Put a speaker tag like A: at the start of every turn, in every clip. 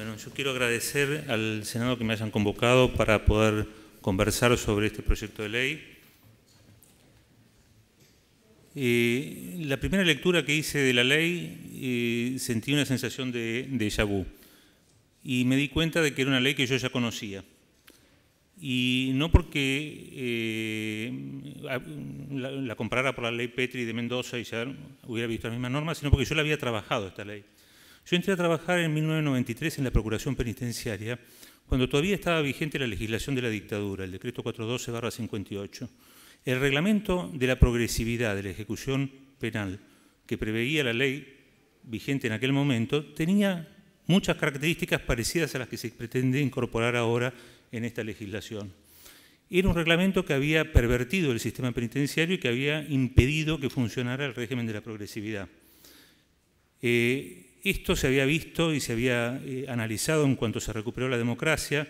A: Bueno, yo quiero agradecer al Senado que me hayan convocado para poder conversar sobre este proyecto de ley. la primera lectura que hice de la ley eh, sentí una sensación de, de déjà y me di cuenta de que era una ley que yo ya conocía. Y no porque eh, la, la, comparara por la ley Petri de Mendoza y ya hubiera visto las mismas normas, sino porque yo la había trabajado esta ley. Yo entré a trabajar en 1993 en la Procuración Penitenciaria, cuando todavía estaba vigente la legislación de la dictadura, el decreto 412-58. El reglamento de la progresividad de la ejecución penal que preveía la ley vigente en aquel momento tenía muchas características parecidas a las que se pretende incorporar ahora en esta legislación. Era un reglamento que había pervertido el sistema penitenciario y que había impedido que funcionara el régimen de la progresividad. Eh, esto se había visto y se había eh, analizado en cuanto se recuperó la democracia.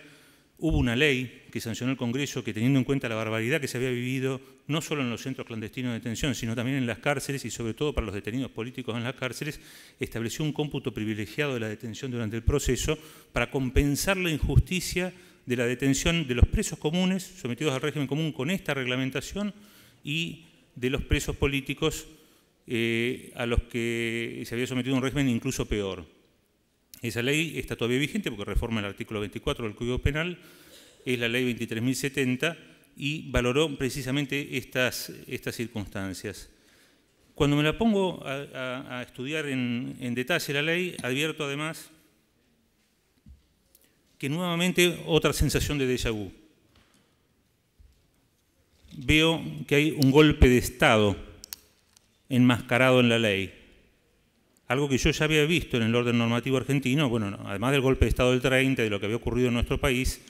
A: Hubo una ley que sancionó el Congreso que teniendo en cuenta la barbaridad que se había vivido no solo en los centros clandestinos de detención, sino también en las cárceles y sobre todo para los detenidos políticos en las cárceles, estableció un cómputo privilegiado de la detención durante el proceso para compensar la injusticia de la detención de los presos comunes sometidos al régimen común con esta reglamentación y de los presos políticos eh, a los que se había sometido un régimen incluso peor. Esa ley está todavía vigente porque reforma el artículo 24 del Código Penal, es la ley 23.070 y valoró precisamente estas, estas circunstancias. Cuando me la pongo a, estudiar en, en detalle la ley, advierto además que nuevamente otra sensación de déjà Veo que hay un golpe de Estado enmascarado en la ley. Algo que yo ya había visto en el orden normativo argentino, bueno, además del golpe de Estado del 30, de lo que había ocurrido en nuestro país,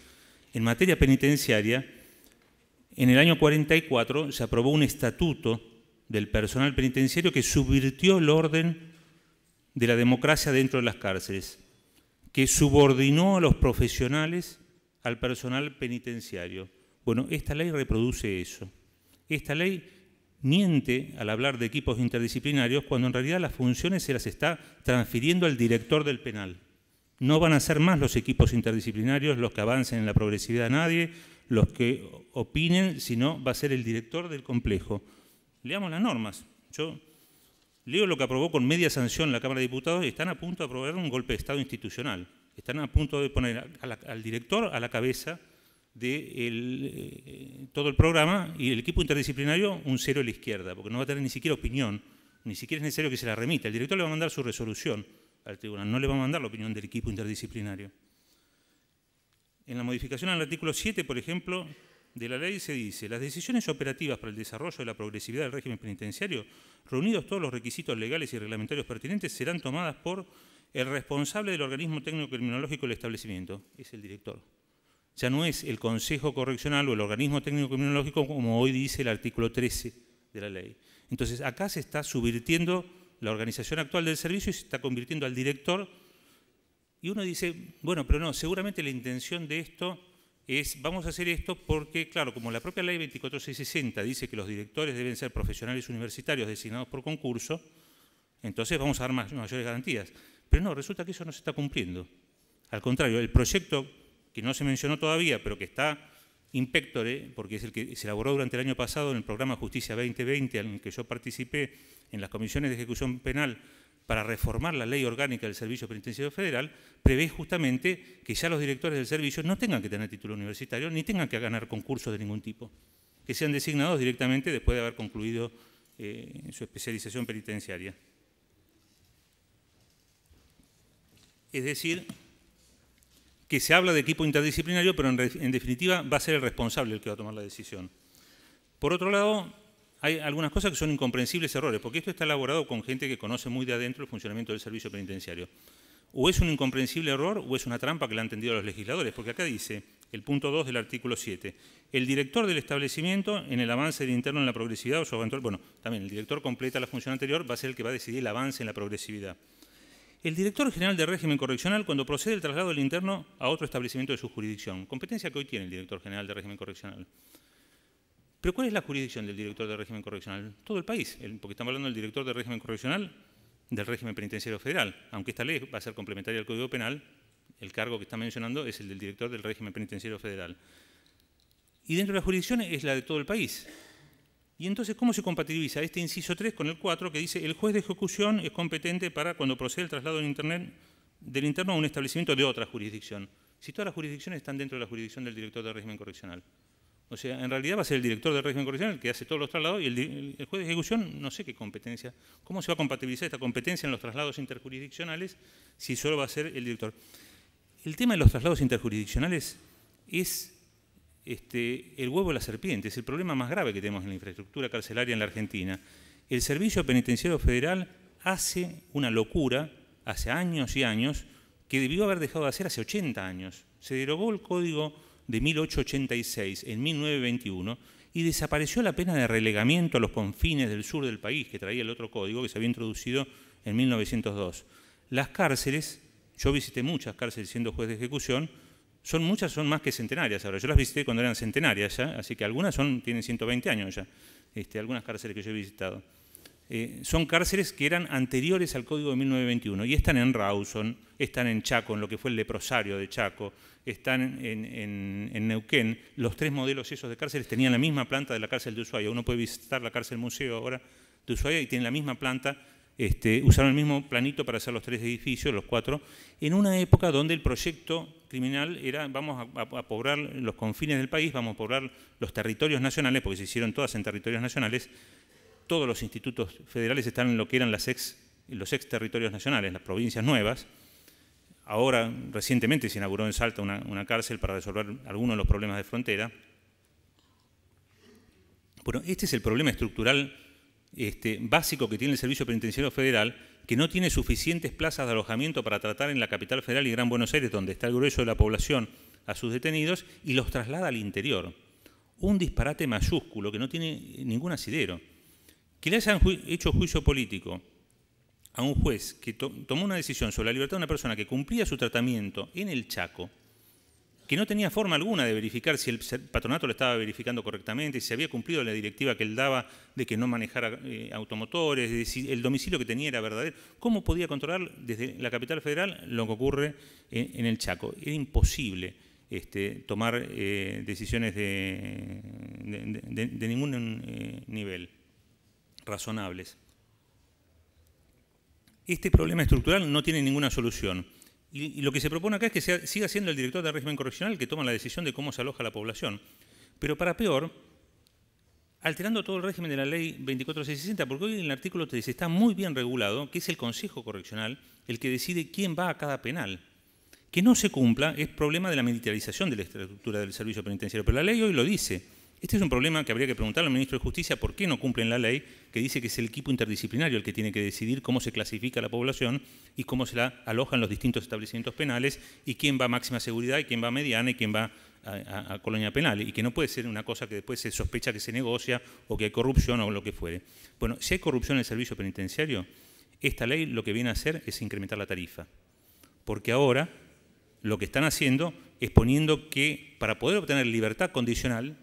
A: en materia penitenciaria, en el año 44 se aprobó un estatuto del personal penitenciario que subvirtió el orden de la democracia dentro de las cárceles, que subordinó a los profesionales al personal penitenciario. Bueno, esta ley reproduce eso. Esta ley miente al hablar de equipos interdisciplinarios cuando en realidad las funciones se las está transfiriendo al director del penal. No van a ser más los equipos interdisciplinarios los que avancen en la progresividad a nadie, los que opinen, sino va a ser el director del complejo. Leamos las normas. Yo leo lo que aprobó con media sanción la Cámara de Diputados y están a punto de aprobar un golpe de Estado institucional. Están a punto de poner al director a la cabeza de eh, todo el programa y el equipo interdisciplinario un cero a la izquierda, porque no va a tener ni siquiera opinión, ni siquiera es necesario que se la remita. El director le va a mandar su resolución al tribunal, no le va a mandar la opinión del equipo interdisciplinario. En la modificación al artículo 7, por ejemplo, de la ley se dice, las decisiones operativas para el desarrollo de la progresividad del régimen penitenciario, reunidos todos los requisitos legales y reglamentarios pertinentes, serán tomadas por el responsable del organismo técnico criminológico del establecimiento, es el director. Ya no es el Consejo Correccional o el Organismo Técnico Criminológico como hoy dice el artículo 13 de la ley. Entonces, acá se está subvirtiendo la organización actual del servicio y se está convirtiendo al director. Y uno dice, bueno, pero no, seguramente la intención de esto es, vamos a hacer esto porque, claro, como la propia ley 24660 dice que los directores deben ser profesionales universitarios designados por concurso, entonces vamos a dar mayores garantías. Pero no, resulta que eso no se está cumpliendo. Al contrario, el proyecto que no se mencionó todavía, pero que está in porque es el que se elaboró durante el año pasado en el programa Justicia 2020, en el que yo participé en las comisiones de ejecución penal para reformar la ley orgánica del Servicio Penitenciario Federal, prevé justamente que ya los directores del servicio no tengan que tener título universitario ni tengan que ganar concursos de ningún tipo, que sean designados directamente después de haber concluido eh, su especialización penitenciaria. Es decir, que se habla de equipo interdisciplinario, pero en, definitiva va a ser el responsable el que va a tomar la decisión. Por otro lado, hay algunas cosas que son incomprensibles errores, porque esto está elaborado con gente que conoce muy de adentro el funcionamiento del servicio penitenciario. O es un incomprensible error o es una trampa que le han tendido a los legisladores, porque acá dice el punto 2 del artículo 7. El director del establecimiento, en el avance del interno en la progresividad o su Bueno, también el director completa la función anterior, va a ser el que va a decidir el avance en la progresividad el director general de régimen correccional cuando procede el traslado del interno a otro establecimiento de su jurisdicción, competencia que hoy tiene el director general de régimen correccional. Pero ¿cuál es la jurisdicción del director de régimen correccional? Todo el país, porque estamos hablando del director de régimen correccional del régimen penitenciario federal. Aunque esta ley va a ser complementaria al Código Penal, el cargo que está mencionando es el del director del régimen penitenciario federal. Y dentro de la jurisdicción es la de todo el país. Y entonces, ¿cómo se compatibiliza este inciso 3 con el 4 que dice el juez de ejecución es competente para cuando procede el traslado del, internet, del interno a un establecimiento de otra jurisdicción? Si todas las jurisdicciones están dentro de la jurisdicción del director del régimen correccional. O sea, en realidad va a ser el director del régimen correccional el que hace todos los traslados y el juez de ejecución no sé qué competencia. ¿Cómo se va a compatibilizar esta competencia en los traslados interjurisdiccionales si solo va a ser el director? El tema de los traslados interjurisdiccionales es este, el huevo de la serpiente, es el problema más grave que tenemos en la infraestructura carcelaria en la Argentina. El Servicio Penitenciario Federal hace una locura hace años y años que debió haber dejado de hacer hace 80 años. Se derogó el código de 1886 en 1921 y desapareció la pena de relegamiento a los confines del sur del país que traía el otro código que se había introducido en 1902. Las cárceles, yo visité muchas cárceles siendo juez de ejecución, son muchas, son más que centenarias ahora. Yo las visité cuando eran centenarias ya, así que algunas son, tienen 120 años ya, este, algunas cárceles que yo he visitado. Eh, son cárceles que eran anteriores al Código de 1921 y están en Rawson, están en Chaco, en lo que fue el leprosario de Chaco, están en, Neuquén. Los tres modelos esos de cárceles tenían la misma planta de la cárcel de Ushuaia. Uno puede visitar la cárcel museo ahora de Ushuaia y tiene la misma planta. Este, usaron el mismo planito para hacer los tres edificios, los cuatro, en una época donde el proyecto criminal era vamos a, poblar los confines del país, vamos a poblar los territorios nacionales, porque se hicieron todas en territorios nacionales, todos los institutos federales están en lo que eran las ex, los ex territorios nacionales, las provincias nuevas. Ahora, recientemente se inauguró en Salta una, una cárcel para resolver algunos de los problemas de frontera. Bueno, este es el problema estructural este, básico que tiene el Servicio Penitenciario Federal, que no tiene suficientes plazas de alojamiento para tratar en la capital federal y Gran Buenos Aires, donde está el grueso de la población, a sus detenidos y los traslada al interior. Un disparate mayúsculo que no tiene ningún asidero. Que le hayan hecho juicio político a un juez que tomó una decisión sobre la libertad de una persona que cumplía su tratamiento en el Chaco, que no tenía forma alguna de verificar si el patronato lo estaba verificando correctamente, si había cumplido la directiva que él daba de que no manejara eh, automotores, si el domicilio que tenía era verdadero. ¿Cómo podía controlar desde la capital federal lo que ocurre en, el Chaco? Era imposible este, tomar eh, decisiones de, ningún eh, nivel razonables. Este problema estructural no tiene ninguna solución. Y, lo que se propone acá es que siga siendo el director del régimen correccional el que toma la decisión de cómo se aloja la población. Pero para peor, alterando todo el régimen de la ley 24660, porque hoy en el artículo 3 está muy bien regulado que es el Consejo Correccional el que decide quién va a cada penal. Que no se cumpla es problema de la militarización de la estructura del servicio penitenciario, pero la ley hoy lo dice. Este es un problema que habría que preguntarle al ministro de Justicia por qué no cumplen la ley que dice que es el equipo interdisciplinario el que tiene que decidir cómo se clasifica la población y cómo se la alojan los distintos establecimientos penales y quién va a máxima seguridad y quién va a mediana y quién va a colonia penal y que no puede ser una cosa que después se sospecha que se negocia o que hay corrupción o lo que fuere. Bueno, si hay corrupción en el servicio penitenciario, esta ley lo que viene a hacer es incrementar la tarifa. Porque ahora lo que están haciendo es poniendo que para poder obtener libertad condicional,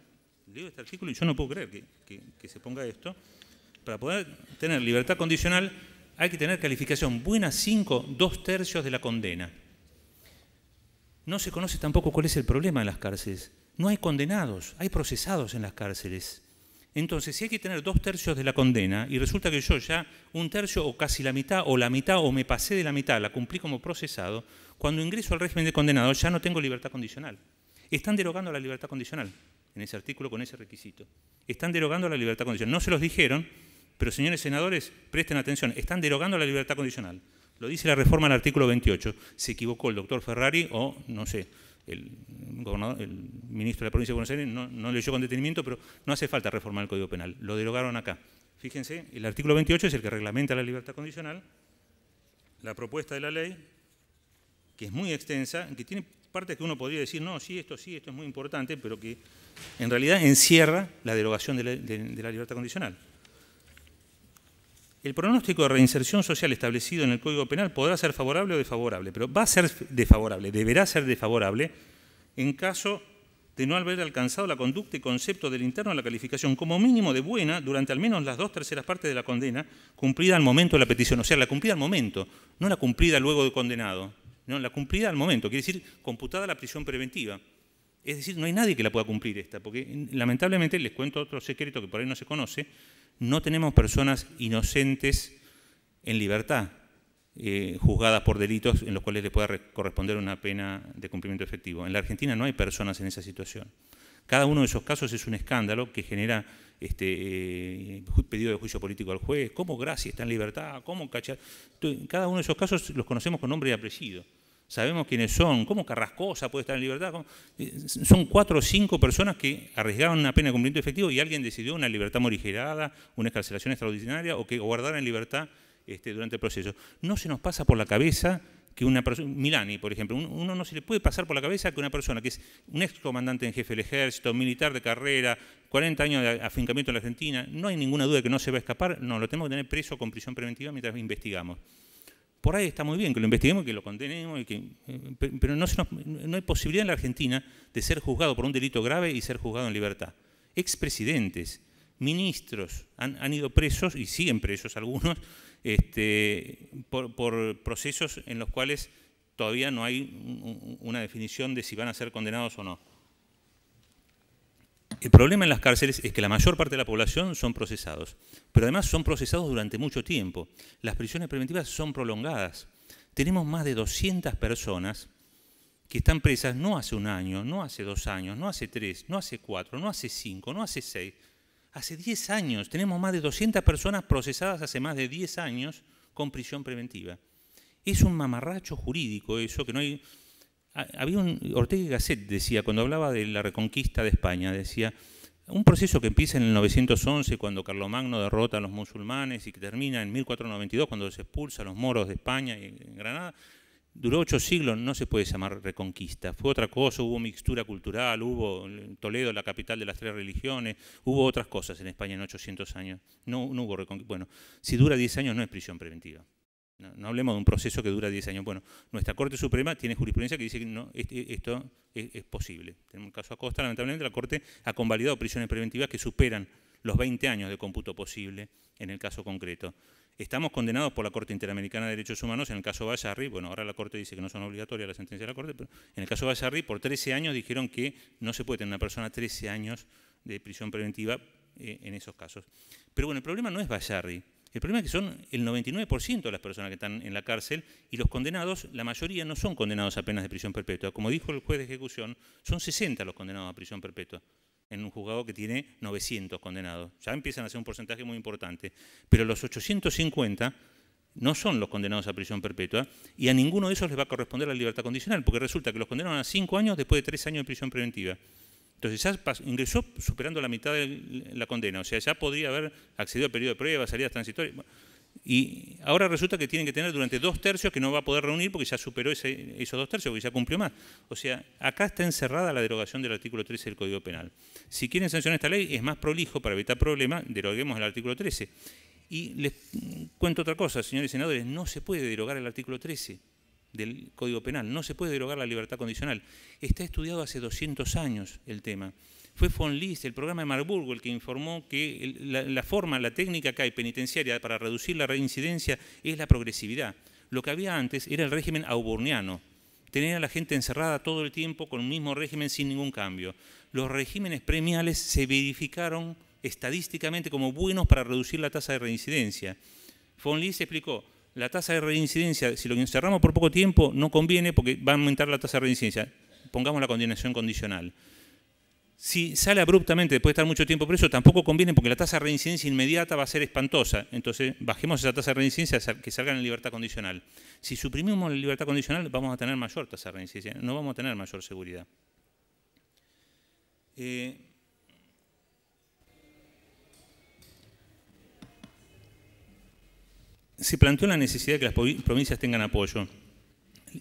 A: leo este artículo y yo no puedo creer que, se ponga esto. Para poder tener libertad condicional hay que tener calificación buena 5, dos tercios de la condena. No se conoce tampoco cuál es el problema en las cárceles. No hay condenados, hay procesados en las cárceles. Entonces, si hay que tener dos tercios de la condena y resulta que yo ya un tercio o casi la mitad o la mitad o me pasé de la mitad, la cumplí como procesado, cuando ingreso al régimen de condenado ya no tengo libertad condicional. Están derogando la libertad condicional en ese artículo con ese requisito. Están derogando la libertad condicional. No se los dijeron, pero señores senadores, presten atención, están derogando la libertad condicional. Lo dice la reforma del artículo 28. Se equivocó el doctor Ferrari o, no sé, el, ministro de la provincia de Buenos Aires no, no leyó con detenimiento, pero no hace falta reformar el Código Penal. Lo derogaron acá. Fíjense, el artículo 28 es el que reglamenta la libertad condicional. La propuesta de la ley, que es muy extensa, que tiene parte que uno podría decir, no, sí, esto sí, esto es muy importante, pero que en realidad encierra la derogación de la, libertad condicional. El pronóstico de reinserción social establecido en el Código Penal podrá ser favorable o desfavorable, pero va a ser desfavorable, deberá ser desfavorable en caso de no haber alcanzado la conducta y concepto del interno a la calificación como mínimo de buena durante al menos las dos terceras partes de la condena cumplida al momento de la petición, o sea, la cumplida al momento, no la cumplida luego de condenado. No, la cumplida al momento, quiere decir computada la prisión preventiva. Es decir, no hay nadie que la pueda cumplir esta, porque lamentablemente, les cuento otro secreto que por ahí no se conoce, no tenemos personas inocentes en libertad, eh, juzgadas por delitos en los cuales les pueda corresponder una pena de cumplimiento efectivo. En la Argentina no hay personas en esa situación. Cada uno de esos casos es un escándalo que genera este, eh, pedido de juicio político al juez, cómo Gracia está en libertad, cómo Cachar. Cada uno de esos casos los conocemos con nombre y apellido. Sabemos quiénes son, cómo Carrascosa puede estar en libertad. Eh, son cuatro o cinco personas que arriesgaron una pena de cumplimiento efectivo y alguien decidió una libertad morigerada, una excarcelación extraordinaria o que guardar en libertad este, durante el proceso. No se nos pasa por la cabeza que una persona, Milani, por ejemplo, uno no se le puede pasar por la cabeza que una persona que es un excomandante en jefe del ejército, militar de carrera, 40 años de afincamiento en la Argentina, no hay ninguna duda de que no se va a escapar, no, lo tenemos que tener preso con prisión preventiva mientras investigamos. Por ahí está muy bien que lo investiguemos, que lo condenemos, eh, pero no, hay posibilidad en la Argentina de ser juzgado por un delito grave y ser juzgado en libertad. Expresidentes, ministros han, han ido presos y siguen presos algunos este, por, procesos en los cuales todavía no hay una definición de si van a ser condenados o no. El problema en las cárceles es que la mayor parte de la población son procesados, pero además son procesados durante mucho tiempo. Las prisiones preventivas son prolongadas. Tenemos más de 200 personas que están presas no hace un año, no hace dos años, no hace tres, no hace cuatro, no hace cinco, no hace seis, Hace 10 años, tenemos más de 200 personas procesadas hace más de 10 años con prisión preventiva. Es un mamarracho jurídico eso, que no hay... Había un... Ortega y Gasset decía, cuando hablaba de la reconquista de España, decía, un proceso que empieza en el 911 cuando Carlomagno derrota a los musulmanes y que termina en 1492 cuando se expulsa a los moros de España y en Granada, duró ocho siglos, no se puede llamar reconquista. Fue otra cosa, hubo mixtura cultural, hubo Toledo, la capital de las tres religiones, hubo otras cosas en España en 800 años. No, hubo reconquista. Bueno, si dura 10 años no es prisión preventiva. No, hablemos de un proceso que dura 10 años. Bueno, nuestra Corte Suprema tiene jurisprudencia que dice que no, este, esto es, posible. Tenemos el caso Acosta, lamentablemente la Corte ha convalidado prisiones preventivas que superan los 20 años de cómputo posible en el caso concreto estamos condenados por la Corte Interamericana de Derechos Humanos, en el caso Bayarri, bueno, ahora la Corte dice que no son obligatorias las sentencias de la Corte, pero en el caso Bayarri por 13 años dijeron que no se puede tener una persona 13 años de prisión preventiva eh, en esos casos. Pero bueno, el problema no es Bayarri, el problema es que son el 99% de las personas que están en la cárcel y los condenados, la mayoría no son condenados a penas de prisión perpetua. Como dijo el juez de ejecución, son 60 los condenados a prisión perpetua en un juzgado que tiene 900 condenados. Ya empiezan a ser un porcentaje muy importante. Pero los 850 no son los condenados a prisión perpetua y a ninguno de esos les va a corresponder la libertad condicional, porque resulta que los condenaron a 5 años después de 3 años de prisión preventiva. Entonces ya ingresó superando la mitad de la condena, o sea, ya podría haber accedido al periodo de prueba, salidas transitorias. Y ahora resulta que tienen que tener durante dos tercios que no va a poder reunir porque ya superó esos dos tercios, porque ya cumplió más. O sea, acá está encerrada la derogación del artículo 13 del Código Penal. Si quieren sancionar esta ley, es más prolijo para evitar problemas, deroguemos el artículo 13. Y les cuento otra cosa, señores senadores, no se puede derogar el artículo 13 del Código Penal, no se puede derogar la libertad condicional. Está estudiado hace 200 años el tema fue Von el programa de Marburgo, el que informó que la, forma, la técnica que hay penitenciaria para reducir la reincidencia es la progresividad. Lo que había antes era el régimen auburniano, tener a la gente encerrada todo el tiempo con el mismo régimen sin ningún cambio. Los regímenes premiales se verificaron estadísticamente como buenos para reducir la tasa de reincidencia. Von explicó, la tasa de reincidencia, si lo encerramos por poco tiempo, no conviene porque va a aumentar la tasa de reincidencia. Pongamos la condenación condicional. Si sale abruptamente después de estar mucho tiempo preso, tampoco conviene porque la tasa de reincidencia inmediata va a ser espantosa. Entonces, bajemos esa tasa de reincidencia que salgan en libertad condicional. Si suprimimos la libertad condicional, vamos a tener mayor tasa de reincidencia, no vamos a tener mayor seguridad. Eh, se planteó la necesidad de que las provincias tengan apoyo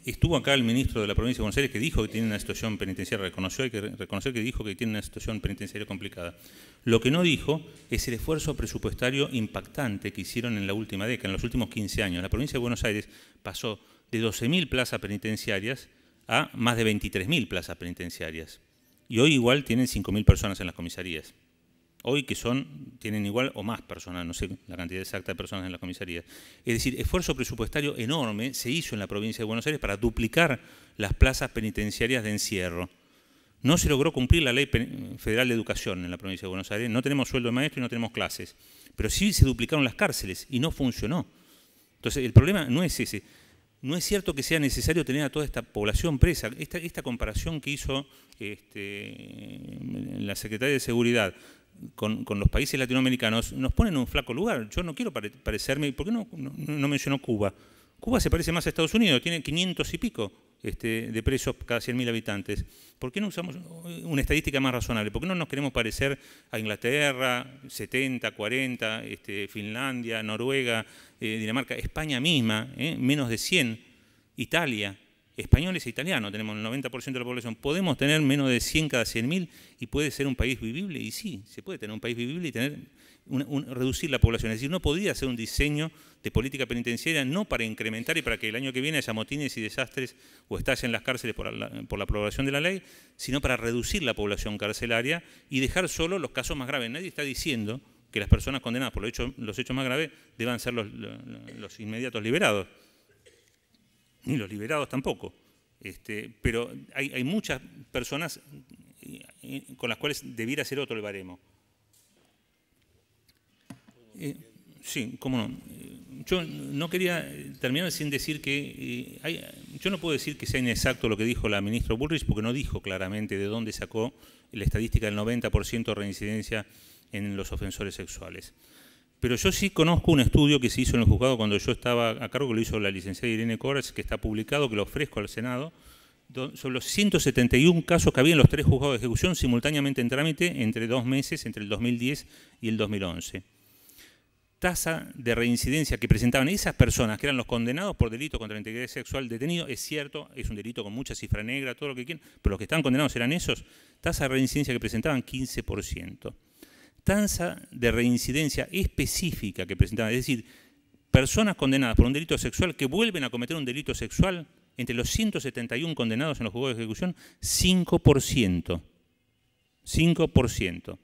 A: estuvo acá el ministro de la provincia de Buenos Aires que dijo que tiene una situación penitenciaria, reconoció, hay que reconocer que dijo que tiene una situación penitenciaria complicada. Lo que no dijo es el esfuerzo presupuestario impactante que hicieron en la última década, en los últimos 15 años. La provincia de Buenos Aires pasó de 12.000 plazas penitenciarias a más de 23.000 plazas penitenciarias. Y hoy igual tienen 5.000 personas en las comisarías hoy que son, tienen igual o más personas, no sé la cantidad exacta de personas en la comisaría. Es decir, esfuerzo presupuestario enorme se hizo en la provincia de Buenos Aires para duplicar las plazas penitenciarias de encierro. No se logró cumplir la ley federal de educación en la provincia de Buenos Aires, no tenemos sueldo de maestro y no tenemos clases, pero sí se duplicaron las cárceles y no funcionó. Entonces, el problema no es ese. No es cierto que sea necesario tener a toda esta población presa. Esta, comparación que hizo este, la Secretaría de Seguridad con, los países latinoamericanos nos ponen en un flaco lugar. Yo no quiero parecerme, ¿por qué no, no, mencionó Cuba? Cuba se parece más a Estados Unidos, tiene 500 y pico este, de presos cada 100.000 habitantes. ¿Por qué no usamos eh, una estadística más razonable? ¿Por qué no nos queremos parecer a Inglaterra, 70, 40, este, Finlandia, Noruega, eh, Dinamarca, España misma, eh, menos de 100, Italia? españoles e italianos, tenemos el 90% de la población, podemos tener menos de 100 cada 100.000 y puede ser un país vivible, y sí, se puede tener un país vivible y tener reducir la población. Es decir, no podía hacer un diseño de política penitenciaria no para incrementar y para que el año que viene haya motines y desastres o en las cárceles por la, aprobación de la ley, sino para reducir la población carcelaria y dejar solo los casos más graves. Nadie está diciendo que las personas condenadas por los hechos, los hechos más graves deban ser los inmediatos liberados ni los liberados tampoco. Este, pero hay, muchas personas eh, con las cuales debiera ser otro el baremo. Eh, sí, cómo no. Eh, yo no quería terminar sin decir que yo no puedo decir que sea inexacto lo que dijo la ministra Bullrich porque no dijo claramente de dónde sacó la estadística del 90% de reincidencia en los ofensores sexuales. Pero yo sí conozco un estudio que se hizo en el juzgado cuando yo estaba a cargo, que lo hizo la licenciada Irene Coras, que está publicado, que lo ofrezco al Senado, sobre los 171 casos que había en los tres juzgados de ejecución simultáneamente en trámite entre dos meses, entre el 2010 y el 2011. Tasa de reincidencia que presentaban esas personas, que eran los condenados por delito contra la integridad sexual detenido, es cierto, es un delito con mucha cifra negra, todo lo que quieran, pero los que estaban condenados eran esos, tasa de reincidencia que presentaban 15% tasa de reincidencia específica que presentaba, es decir, personas condenadas por un delito sexual que vuelven a cometer un delito sexual, entre los 171 condenados en los juegos de ejecución, 5%. 5%.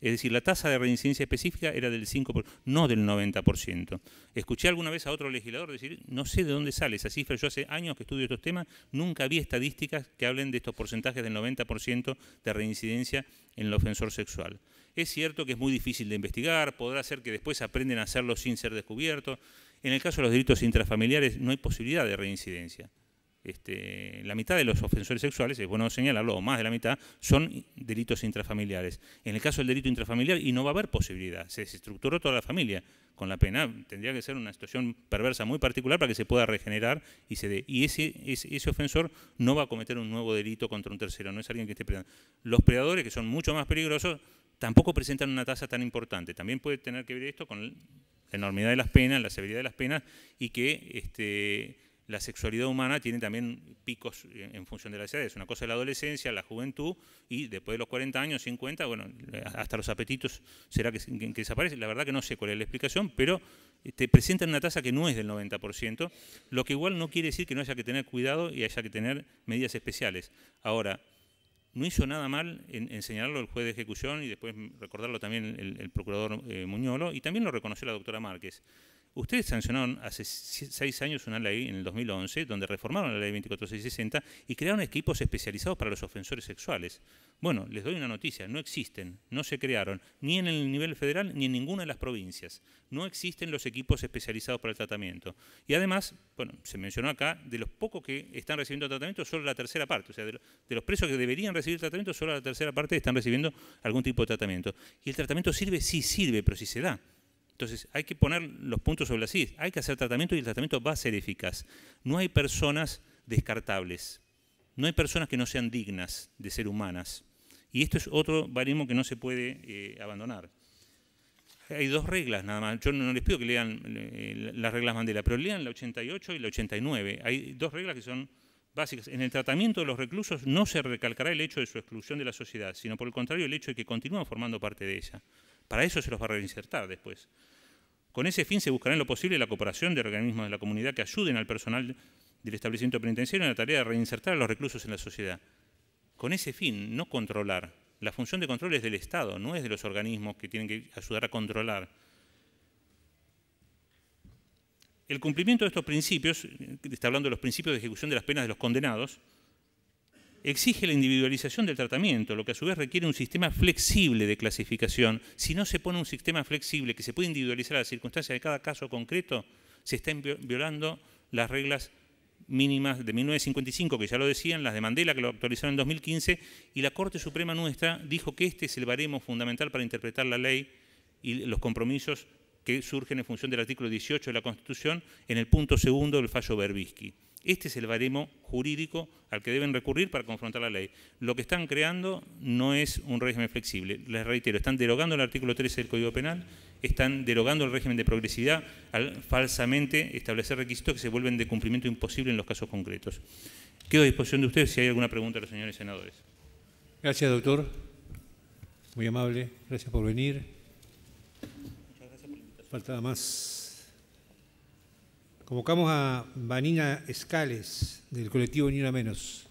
A: Es decir, la tasa de reincidencia específica era del 5%, no del 90%. Escuché alguna vez a otro legislador decir, no sé de dónde sale esa cifra, yo hace años que estudio estos temas, nunca vi estadísticas que hablen de estos porcentajes del 90% de reincidencia en el ofensor sexual. Es cierto que es muy difícil de investigar, podrá ser que después aprenden a hacerlo sin ser descubierto. En el caso de los delitos intrafamiliares no hay posibilidad de reincidencia. Este, la mitad de los ofensores sexuales, es bueno señalarlo, o más de la mitad, son delitos intrafamiliares. En el caso del delito intrafamiliar, y no va a haber posibilidad, se desestructuró toda la familia con la pena, tendría que ser una situación perversa muy particular para que se pueda regenerar y se dé. Y ese, ese ofensor no va a cometer un nuevo delito contra un tercero, no es alguien que esté predando. Los predadores, que son mucho más peligrosos, tampoco presentan una tasa tan importante. También puede tener que ver esto con la enormidad de las penas, la severidad de las penas y que este, la sexualidad humana tiene también picos en función de las edades. Una cosa es la adolescencia, la juventud y después de los 40 años, 50, bueno, hasta los apetitos será que, desaparece. desaparecen. La verdad que no sé cuál es la explicación, pero te este, presentan una tasa que no es del 90%, lo que igual no quiere decir que no haya que tener cuidado y haya que tener medidas especiales. Ahora, no hizo nada mal en, señalarlo el juez de ejecución y después recordarlo también el, procurador eh, Muñolo, y también lo reconoció la doctora Márquez. Ustedes sancionaron hace seis años una ley, en el 2011, donde reformaron la ley 24660 y crearon equipos especializados para los ofensores sexuales. Bueno, les doy una noticia, no existen, no se crearon, ni en el nivel federal ni en ninguna de las provincias. No existen los equipos especializados para el tratamiento. Y además, bueno, se mencionó acá, de los pocos que están recibiendo tratamiento, solo la tercera parte, o sea, de, los presos que deberían recibir tratamiento, solo la tercera parte están recibiendo algún tipo de tratamiento. Y el tratamiento sirve, sí sirve, pero si sí se da. Entonces hay que poner los puntos sobre las islas, hay que hacer tratamiento y el tratamiento va a ser eficaz. No hay personas descartables, no hay personas que no sean dignas de ser humanas. Y esto es otro baremo que no se puede eh, abandonar. Hay dos reglas nada más. Yo no les pido que lean eh, las reglas Mandela, pero lean la 88 y la 89. Hay dos reglas que son básicas. En el tratamiento de los reclusos no se recalcará el hecho de su exclusión de la sociedad, sino por el contrario el hecho de que continúan formando parte de ella. Para eso se los va a reinsertar después. Con ese fin se buscará en lo posible la cooperación de organismos de la comunidad que ayuden al personal del establecimiento penitenciario en la tarea de reinsertar a los reclusos en la sociedad. Con ese fin, no controlar. La función de control es del Estado, no es de los organismos que tienen que ayudar a controlar. El cumplimiento de estos principios, eh, está hablando de los principios de ejecución de las penas de los condenados, exige la individualización del tratamiento, lo que a su vez requiere un sistema flexible de clasificación. Si no se pone un sistema flexible que se puede individualizar a las circunstancias de cada caso concreto, se están violando las reglas mínimas de 1955, que ya lo decían, las de Mandela, que lo actualizaron en 2015, y la Corte Suprema nuestra dijo que este es el baremo fundamental para interpretar la ley y los compromisos que surgen en función del artículo 18 de la Constitución en el punto segundo del fallo Berbisky. Este es el baremo jurídico al que deben recurrir para confrontar la ley. Lo que están creando no es un régimen flexible. Les reitero, están derogando el artículo 13 del Código Penal, están derogando el régimen de progresividad al falsamente establecer requisitos que se vuelven de cumplimiento imposible en los casos concretos. Quedo a disposición de ustedes si hay alguna pregunta de los señores senadores.
B: Gracias, doctor. Muy amable. Gracias por venir. Muchas gracias por Falta más. Convocamos a Vanina Escales, del colectivo Ni Una Menos.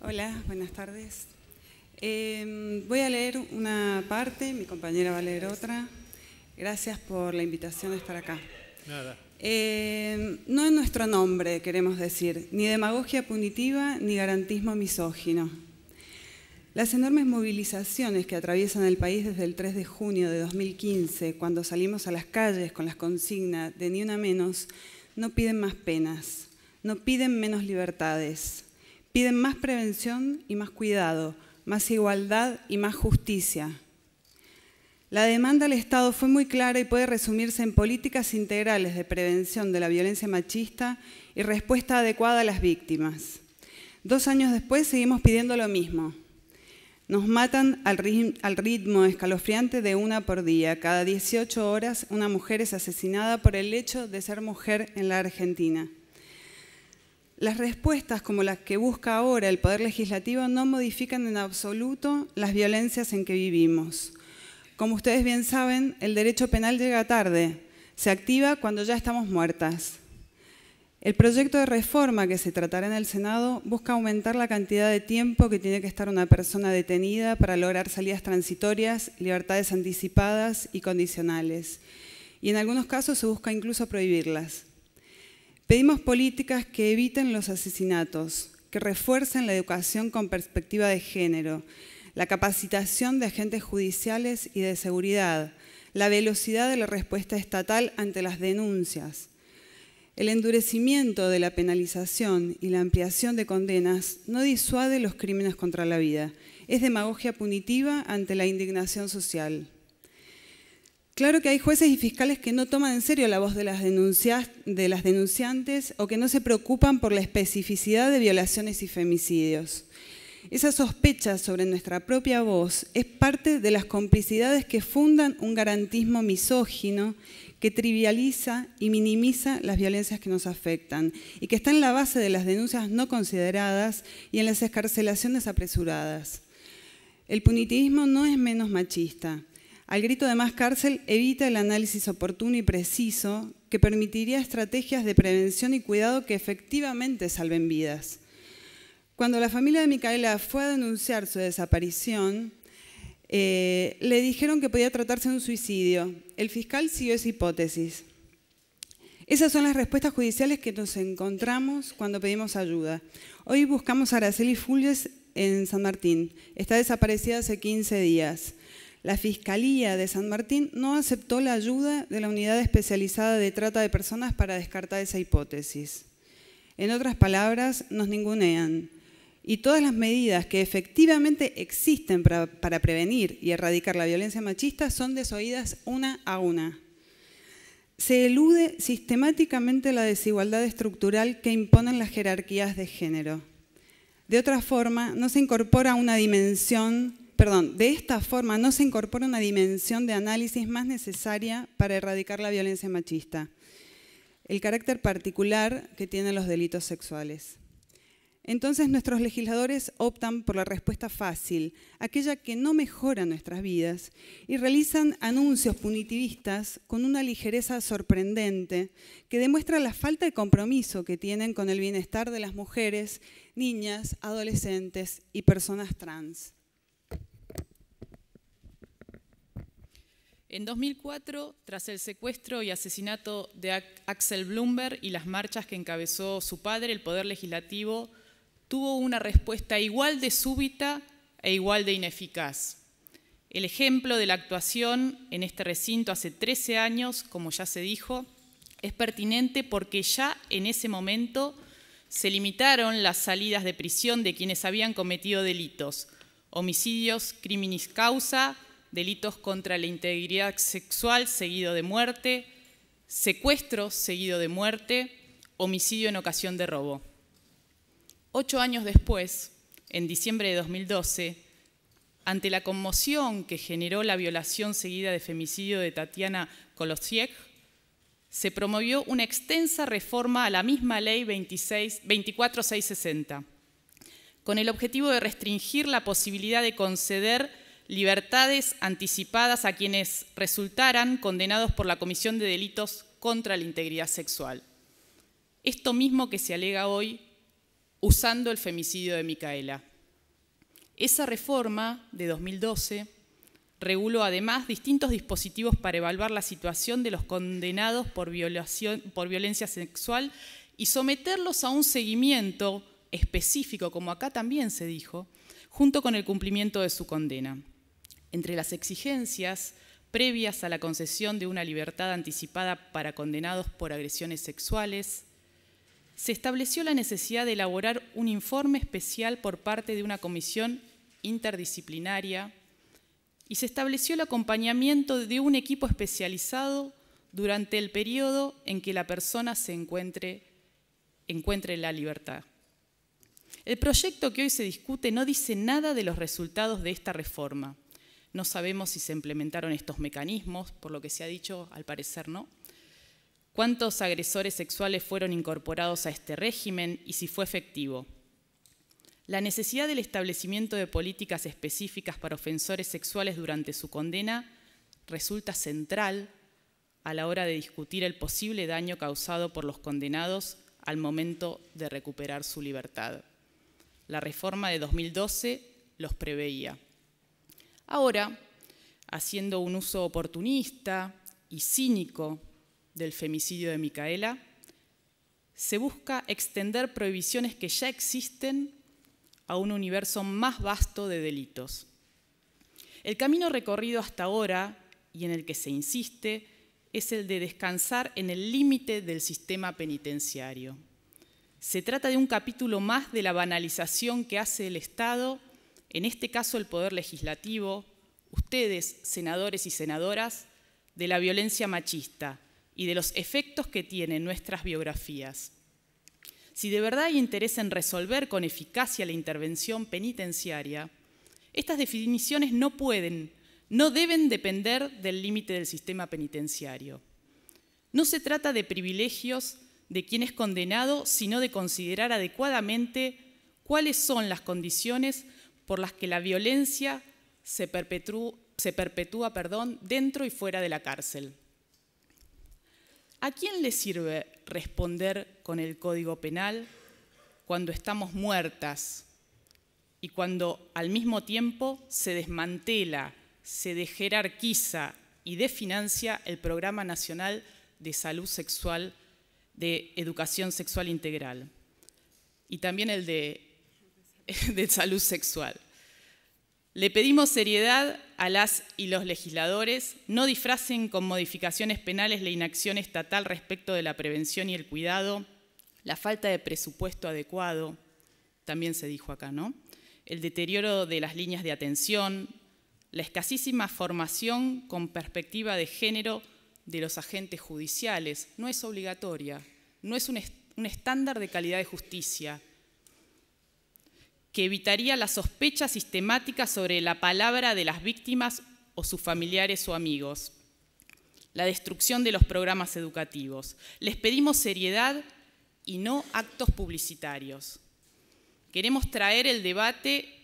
C: Hola, buenas tardes. Em, voy a leer una parte, mi compañera va a leer otra. Gracias por la invitación de estar acá. Nada. Eh, no en nuestro nombre, queremos decir, ni demagogia punitiva ni garantismo misógino. Las enormes movilizaciones que atraviesan el país desde el 3 de junio de 2015, cuando salimos a las calles con las consignas de ni una menos, no piden más penas, no piden menos libertades, piden más prevención y más cuidado, más igualdad y más justicia, la demanda al Estado fue muy clara y puede resumirse en políticas integrales de prevención de la violencia machista y respuesta adecuada a las víctimas. Dos años después seguimos pidiendo lo mismo. Nos matan al, ritmo escalofriante de una por día. Cada 18 horas una mujer es asesinada por el hecho de ser mujer en la Argentina. Las respuestas como las que busca ahora el Poder Legislativo no modifican en absoluto las violencias en que vivimos. Como ustedes bien saben, el derecho penal llega tarde, se activa cuando ya estamos muertas. El proyecto de reforma que se tratará en el Senado busca aumentar la cantidad de tiempo que tiene que estar una persona detenida para lograr salidas transitorias, libertades anticipadas y condicionales. Y en algunos casos se busca incluso prohibirlas. Pedimos políticas que eviten los asesinatos, que refuercen la educación con perspectiva de género, la capacitación de agentes judiciales y de seguridad, la velocidad de la respuesta estatal ante las denuncias, el endurecimiento de la penalización y la ampliación de condenas no disuade los crímenes contra la vida, es demagogia punitiva ante la indignación social. Claro que hay jueces y fiscales que no toman en serio la voz de las, de las denunciantes o que no se preocupan por la especificidad de violaciones y femicidios. Esa sospecha sobre nuestra propia voz es parte de las complicidades que fundan un garantismo misógino que trivializa y minimiza las violencias que nos afectan y que está en la base de las denuncias no consideradas y en las escarcelaciones apresuradas. El punitivismo no es menos machista. Al grito de más cárcel evita el análisis oportuno y preciso que permitiría estrategias de prevención y cuidado que efectivamente salven vidas. Cuando la familia de Micaela fue a denunciar su desaparición, eh, le dijeron que podía tratarse de un suicidio. El fiscal siguió esa hipótesis. Esas son las respuestas judiciales que nos encontramos cuando pedimos ayuda. Hoy buscamos a Araceli Fulles en San Martín. Está desaparecida hace 15 días. La Fiscalía de San Martín no aceptó la ayuda de la Unidad Especializada de Trata de Personas para descartar esa hipótesis. En otras palabras, nos ningunean y todas las medidas que efectivamente existen para, prevenir y erradicar la violencia machista son desoídas una a una. Se elude sistemáticamente la desigualdad estructural que imponen las jerarquías de género. De otra forma, no se incorpora una dimensión, perdón, de esta forma no se incorpora una dimensión de análisis más necesaria para erradicar la violencia machista, el carácter particular que tienen los delitos sexuales. Entonces nuestros legisladores optan por la respuesta fácil, aquella que no mejora nuestras vidas, y realizan anuncios punitivistas con una ligereza sorprendente que demuestra la falta de compromiso que tienen con el bienestar de las mujeres, niñas, adolescentes y personas trans.
D: En 2004, tras el secuestro y asesinato de Axel Bloomberg y las marchas que encabezó su padre, el Poder Legislativo tuvo una respuesta igual de súbita e igual de ineficaz. El ejemplo de la actuación en este recinto hace 13 años, como ya se dijo, es pertinente porque ya en ese momento se limitaron las salidas de prisión de quienes habían cometido delitos, homicidios, criminis causa, delitos contra la integridad sexual seguido de muerte, secuestro seguido de muerte, homicidio en ocasión de robo ocho años después, en diciembre de 2012, ante la conmoción que generó la violación seguida de femicidio de Tatiana Kolosiek, se promovió una extensa reforma a la misma ley 24660, con el objetivo de restringir la posibilidad de conceder libertades anticipadas a quienes resultaran condenados por la comisión de delitos contra la integridad sexual. Esto mismo que se alega hoy usando el femicidio de Micaela. Esa reforma de 2012 reguló además distintos dispositivos para evaluar la situación de los condenados por, violencia sexual y someterlos a un seguimiento específico, como acá también se dijo, junto con el cumplimiento de su condena. Entre las exigencias previas a la concesión de una libertad anticipada para condenados por agresiones sexuales, se estableció la necesidad de elaborar un informe especial por parte de una comisión interdisciplinaria y se estableció el acompañamiento de un equipo especializado durante el periodo en que la persona se encuentre, encuentre la libertad. El proyecto que hoy se discute no dice nada de los resultados de esta reforma. No sabemos si se implementaron estos mecanismos, por lo que se ha dicho, al parecer no cuántos agresores sexuales fueron incorporados a este régimen y si fue efectivo. La necesidad del establecimiento de políticas específicas para ofensores sexuales durante su condena resulta central a la hora de discutir el posible daño causado por los condenados al momento de recuperar su libertad. La reforma de 2012 los preveía. Ahora, haciendo un uso oportunista y cínico del femicidio de Micaela, se busca extender prohibiciones que ya existen a un universo más vasto de delitos. El camino recorrido hasta ahora y en el que se insiste es el de descansar en el límite del sistema penitenciario. Se trata de un capítulo más de la banalización que hace el Estado, en este caso el Poder Legislativo, ustedes, senadores y senadoras, de la violencia machista, y de los efectos que tienen nuestras biografías. Si de verdad hay interés en resolver con eficacia la intervención penitenciaria, estas definiciones no pueden, no deben depender del límite del sistema penitenciario. No se trata de privilegios de quien es condenado, sino de considerar adecuadamente cuáles son las condiciones por las que la violencia se, perpetúa, se perpetúa perdón, dentro y fuera de la cárcel. ¿A quién le sirve responder con el Código Penal cuando estamos muertas y cuando al mismo tiempo se desmantela, se desjerarquiza y definancia el Programa Nacional de Salud Sexual, de Educación Sexual Integral y también el de Salud Sexual? Le pedimos seriedad a las y los legisladores, no disfracen con modificaciones penales la inacción estatal respecto de la prevención y el cuidado, la falta de presupuesto adecuado, también se dijo acá, ¿no? El deterioro de las líneas de atención, la escasísima formación con perspectiva de género de los agentes judiciales, no es obligatoria, no es un, un estándar de calidad de justicia, que evitaría la sospecha sistemática sobre la palabra de las víctimas o sus familiares o amigos. La destrucción de los programas educativos. Les pedimos seriedad y no actos publicitarios. Queremos traer el debate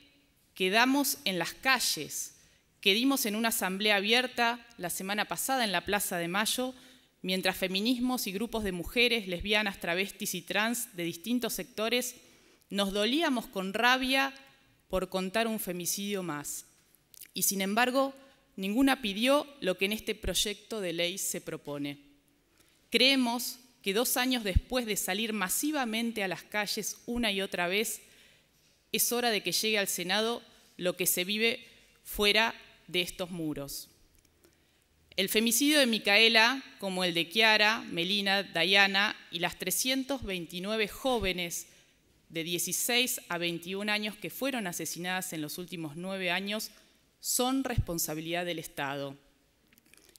D: que damos en las calles, que dimos en una asamblea abierta la semana pasada en la Plaza de Mayo, mientras feminismos y grupos de mujeres, lesbianas, travestis y trans de distintos sectores nos dolíamos con rabia por contar un femicidio más. Y sin embargo, ninguna pidió lo que en este proyecto de ley se propone. Creemos que dos años después de salir masivamente a las calles una y otra vez, es hora de que llegue al Senado lo que se vive fuera de estos muros. El femicidio de Micaela, como el de Kiara, Melina, Dayana y las 329 jóvenes de 16 a 21 años que fueron asesinadas en los últimos nueve años son responsabilidad del Estado.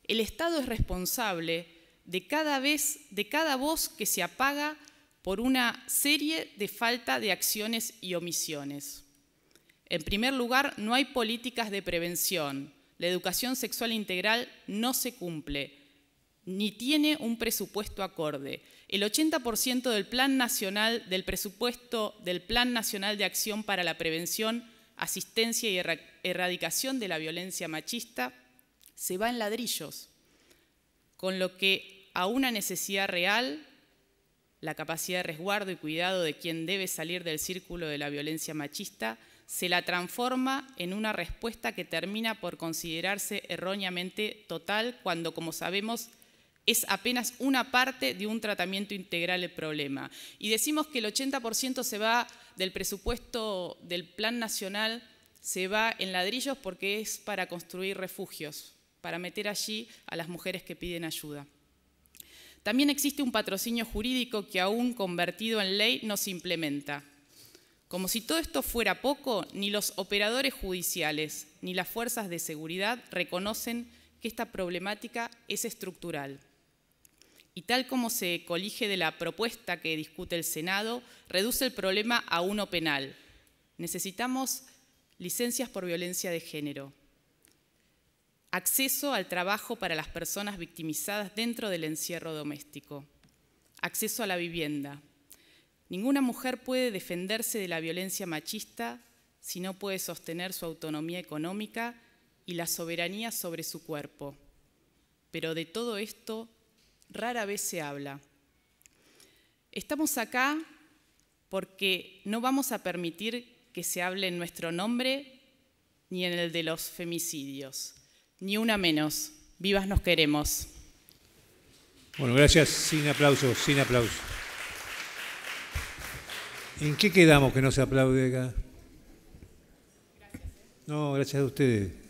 D: El Estado es responsable de cada vez, de cada voz que se apaga por una serie de falta de acciones y omisiones. En primer lugar, no hay políticas de prevención. La educación sexual integral no se cumple, ni tiene un presupuesto acorde el 80% del Plan Nacional del presupuesto del Plan Nacional de Acción para la Prevención, Asistencia y Erradicación de la Violencia Machista se va en ladrillos, con lo que a una necesidad real, la capacidad de resguardo y cuidado de quien debe salir del círculo de la violencia machista, se la transforma en una respuesta que termina por considerarse erróneamente total cuando, como sabemos, es apenas una parte de un tratamiento integral del problema. Y decimos que el 80% se va del presupuesto del Plan Nacional, se va en ladrillos porque es para construir refugios, para meter allí a las mujeres que piden ayuda. También existe un patrocinio jurídico que aún convertido en ley no se implementa. Como si todo esto fuera poco, ni los operadores judiciales ni las fuerzas de seguridad reconocen que esta problemática es estructural y tal como se colige de la propuesta que discute el Senado, reduce el problema a uno penal. Necesitamos licencias por violencia de género, acceso al trabajo para las personas victimizadas dentro del encierro doméstico, acceso a la vivienda. Ninguna mujer puede defenderse de la violencia machista si no puede sostener su autonomía económica y la soberanía sobre su cuerpo. Pero de todo esto rara vez se habla. Estamos acá porque no vamos a permitir que se hable en nuestro nombre ni en el de los femicidios. Ni una menos. Vivas nos queremos.
B: Bueno, gracias. Sin aplausos, sin aplausos. ¿En qué quedamos que no se aplaude acá? Gracias. No, gracias a ustedes.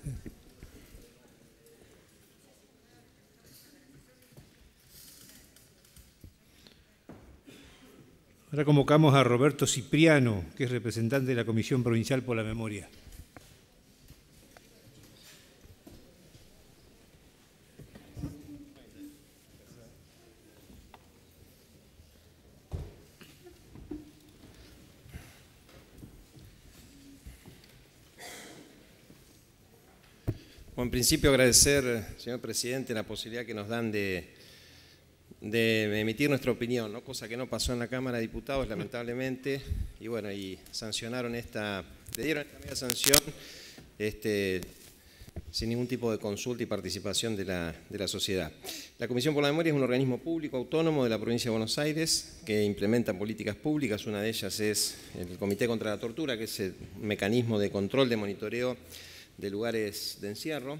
B: Ahora convocamos a Roberto Cipriano, que es representante de la Comisión Provincial por la Memoria.
E: en principio agradecer, señor presidente, la posibilidad que nos dan de de emitir nuestra opinión, cosa que no pasó en la Cámara de Diputados, lamentablemente, y bueno, y sancionaron esta, le dieron esta media sanción este, sin ningún tipo de consulta y participación de la, de la sociedad. La Comisión por la Memoria es un organismo público autónomo de la provincia de Buenos Aires que implementa políticas públicas, una de ellas es el Comité contra la Tortura, que es el mecanismo de control, de monitoreo de lugares de encierro.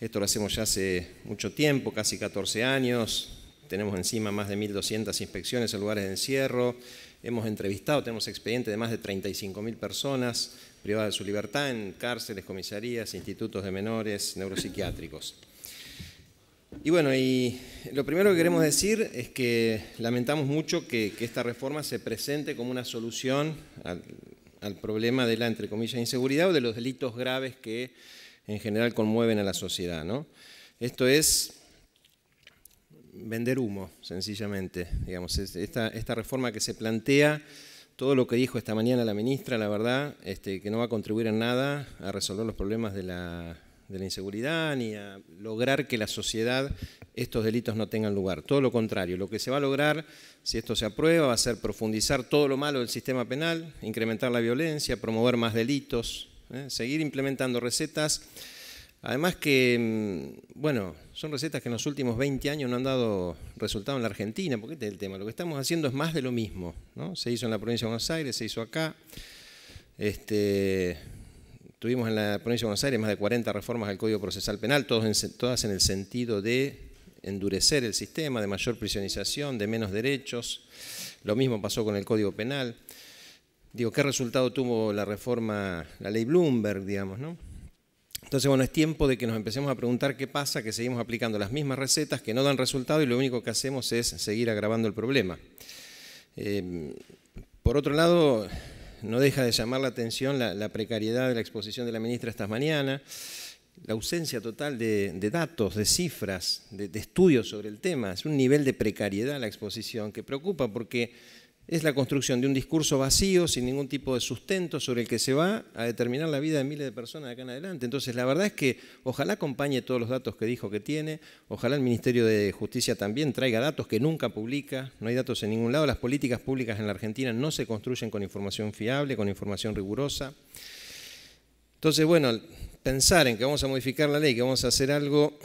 E: Esto lo hacemos ya hace mucho tiempo, casi 14 años, tenemos encima más de 1.200 inspecciones en lugares de encierro, hemos entrevistado, tenemos expedientes de más de 35.000 personas privadas de su libertad en cárceles, comisarías, institutos de menores, neuropsiquiátricos. Y bueno, y lo primero que queremos decir es que lamentamos mucho que, esta reforma se presente como una solución al, problema de la, entre comillas, inseguridad o de los delitos graves que en general conmueven a la sociedad. ¿no? Esto es vender humo, sencillamente. Digamos, esta, reforma que se plantea, todo lo que dijo esta mañana la ministra, la verdad, este, que no va a contribuir en nada a resolver los problemas de la, inseguridad ni a lograr que la sociedad estos delitos no tengan lugar. Todo lo contrario, lo que se va a lograr, si esto se aprueba, va a ser profundizar todo lo malo del sistema penal, incrementar la violencia, promover más delitos, ¿eh? seguir implementando recetas. Además que, mm, bueno, son recetas que en los últimos 20 años no han dado resultado en la Argentina, porque este es el tema. Lo que estamos haciendo es más de lo mismo. ¿no? Se hizo en la provincia de Buenos Aires, se hizo acá. Este, tuvimos en la provincia de Buenos Aires más de 40 reformas al Código Procesal Penal, todas en el sentido de endurecer el sistema, de mayor prisionización, de menos derechos. Lo mismo pasó con el Código Penal. Digo, ¿qué resultado tuvo la reforma, la ley Bloomberg, digamos, no? Entonces, bueno, es tiempo de que nos empecemos a preguntar qué pasa, que seguimos aplicando las mismas recetas que no dan resultado y lo único que hacemos es seguir agravando el problema. Em, por otro lado, no deja de llamar la atención la, precariedad de la exposición de la ministra esta mañana, la ausencia total de, datos, de cifras, de estudios sobre el tema. Es un nivel de precariedad la exposición que preocupa porque es la construcción de un discurso vacío, sin ningún tipo de sustento, sobre el que se va a determinar la vida de miles de personas de acá en adelante. Entonces, la verdad es que ojalá acompañe todos los datos que dijo que tiene, ojalá el Ministerio de Justicia también traiga datos que nunca publica, no hay datos en ningún lado, las políticas públicas en la Argentina no se construyen con información fiable, con información rigurosa. Entonces, bueno, pensar en que vamos a modificar la ley, que vamos a hacer algo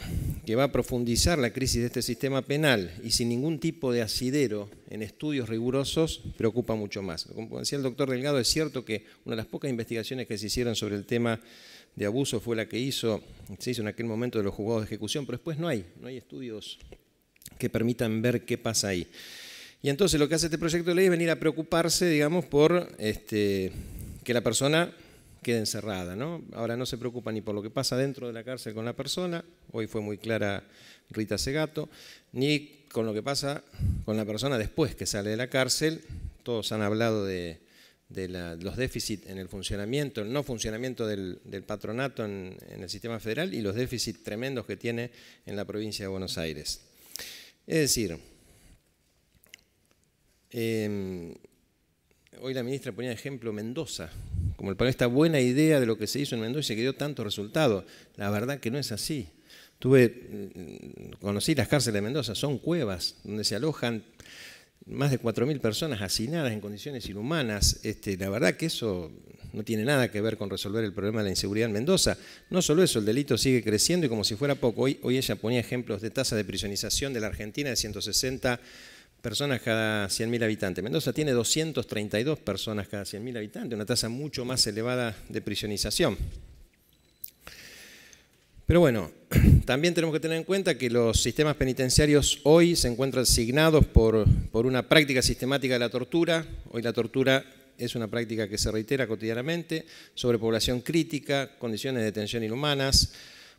E: que va a profundizar la crisis de este sistema penal y sin ningún tipo de asidero en estudios rigurosos, preocupa mucho más. Como decía el doctor Delgado, es cierto que una de las pocas investigaciones que se hicieron sobre el tema de abuso fue la que hizo, se hizo en aquel momento de los juzgados de ejecución, pero después no hay, no hay estudios que permitan ver qué pasa ahí. Y entonces lo que hace este proyecto de ley es venir a preocuparse, digamos, por este, que la persona queda encerrada. ¿no? Ahora no se preocupa ni por lo que pasa dentro de la cárcel con la persona, hoy fue muy clara Rita Segato, ni con lo que pasa con la persona después que sale de la cárcel. Todos han hablado de, los déficits en el funcionamiento, el no funcionamiento del, patronato en, el sistema federal y los déficits tremendos que tiene en la provincia de Buenos Aires. Es decir, em, hoy la ministra ponía ejemplo Mendoza, como el esta buena idea de lo que se hizo en Mendoza y que dio tanto resultado. La verdad que no es así. Tuve, mm, conocí las cárceles de Mendoza, son cuevas donde se alojan más de 4.000 personas hacinadas en condiciones inhumanas. Este, la verdad que eso no tiene nada que ver con resolver el problema de la inseguridad en Mendoza. No solo eso, el delito sigue creciendo y como si fuera poco. Hoy, hoy ella ponía ejemplos de tasa de prisionización de la Argentina de 160 personas cada 100.000 habitantes. Mendoza tiene 232 personas cada 100.000 habitantes, una tasa mucho más elevada de prisionización. Pero bueno, también tenemos que tener en cuenta que los sistemas penitenciarios hoy se encuentran signados por, por, una práctica sistemática de la tortura. Hoy la tortura es una práctica que se reitera cotidianamente, sobre población crítica, condiciones de detención inhumanas,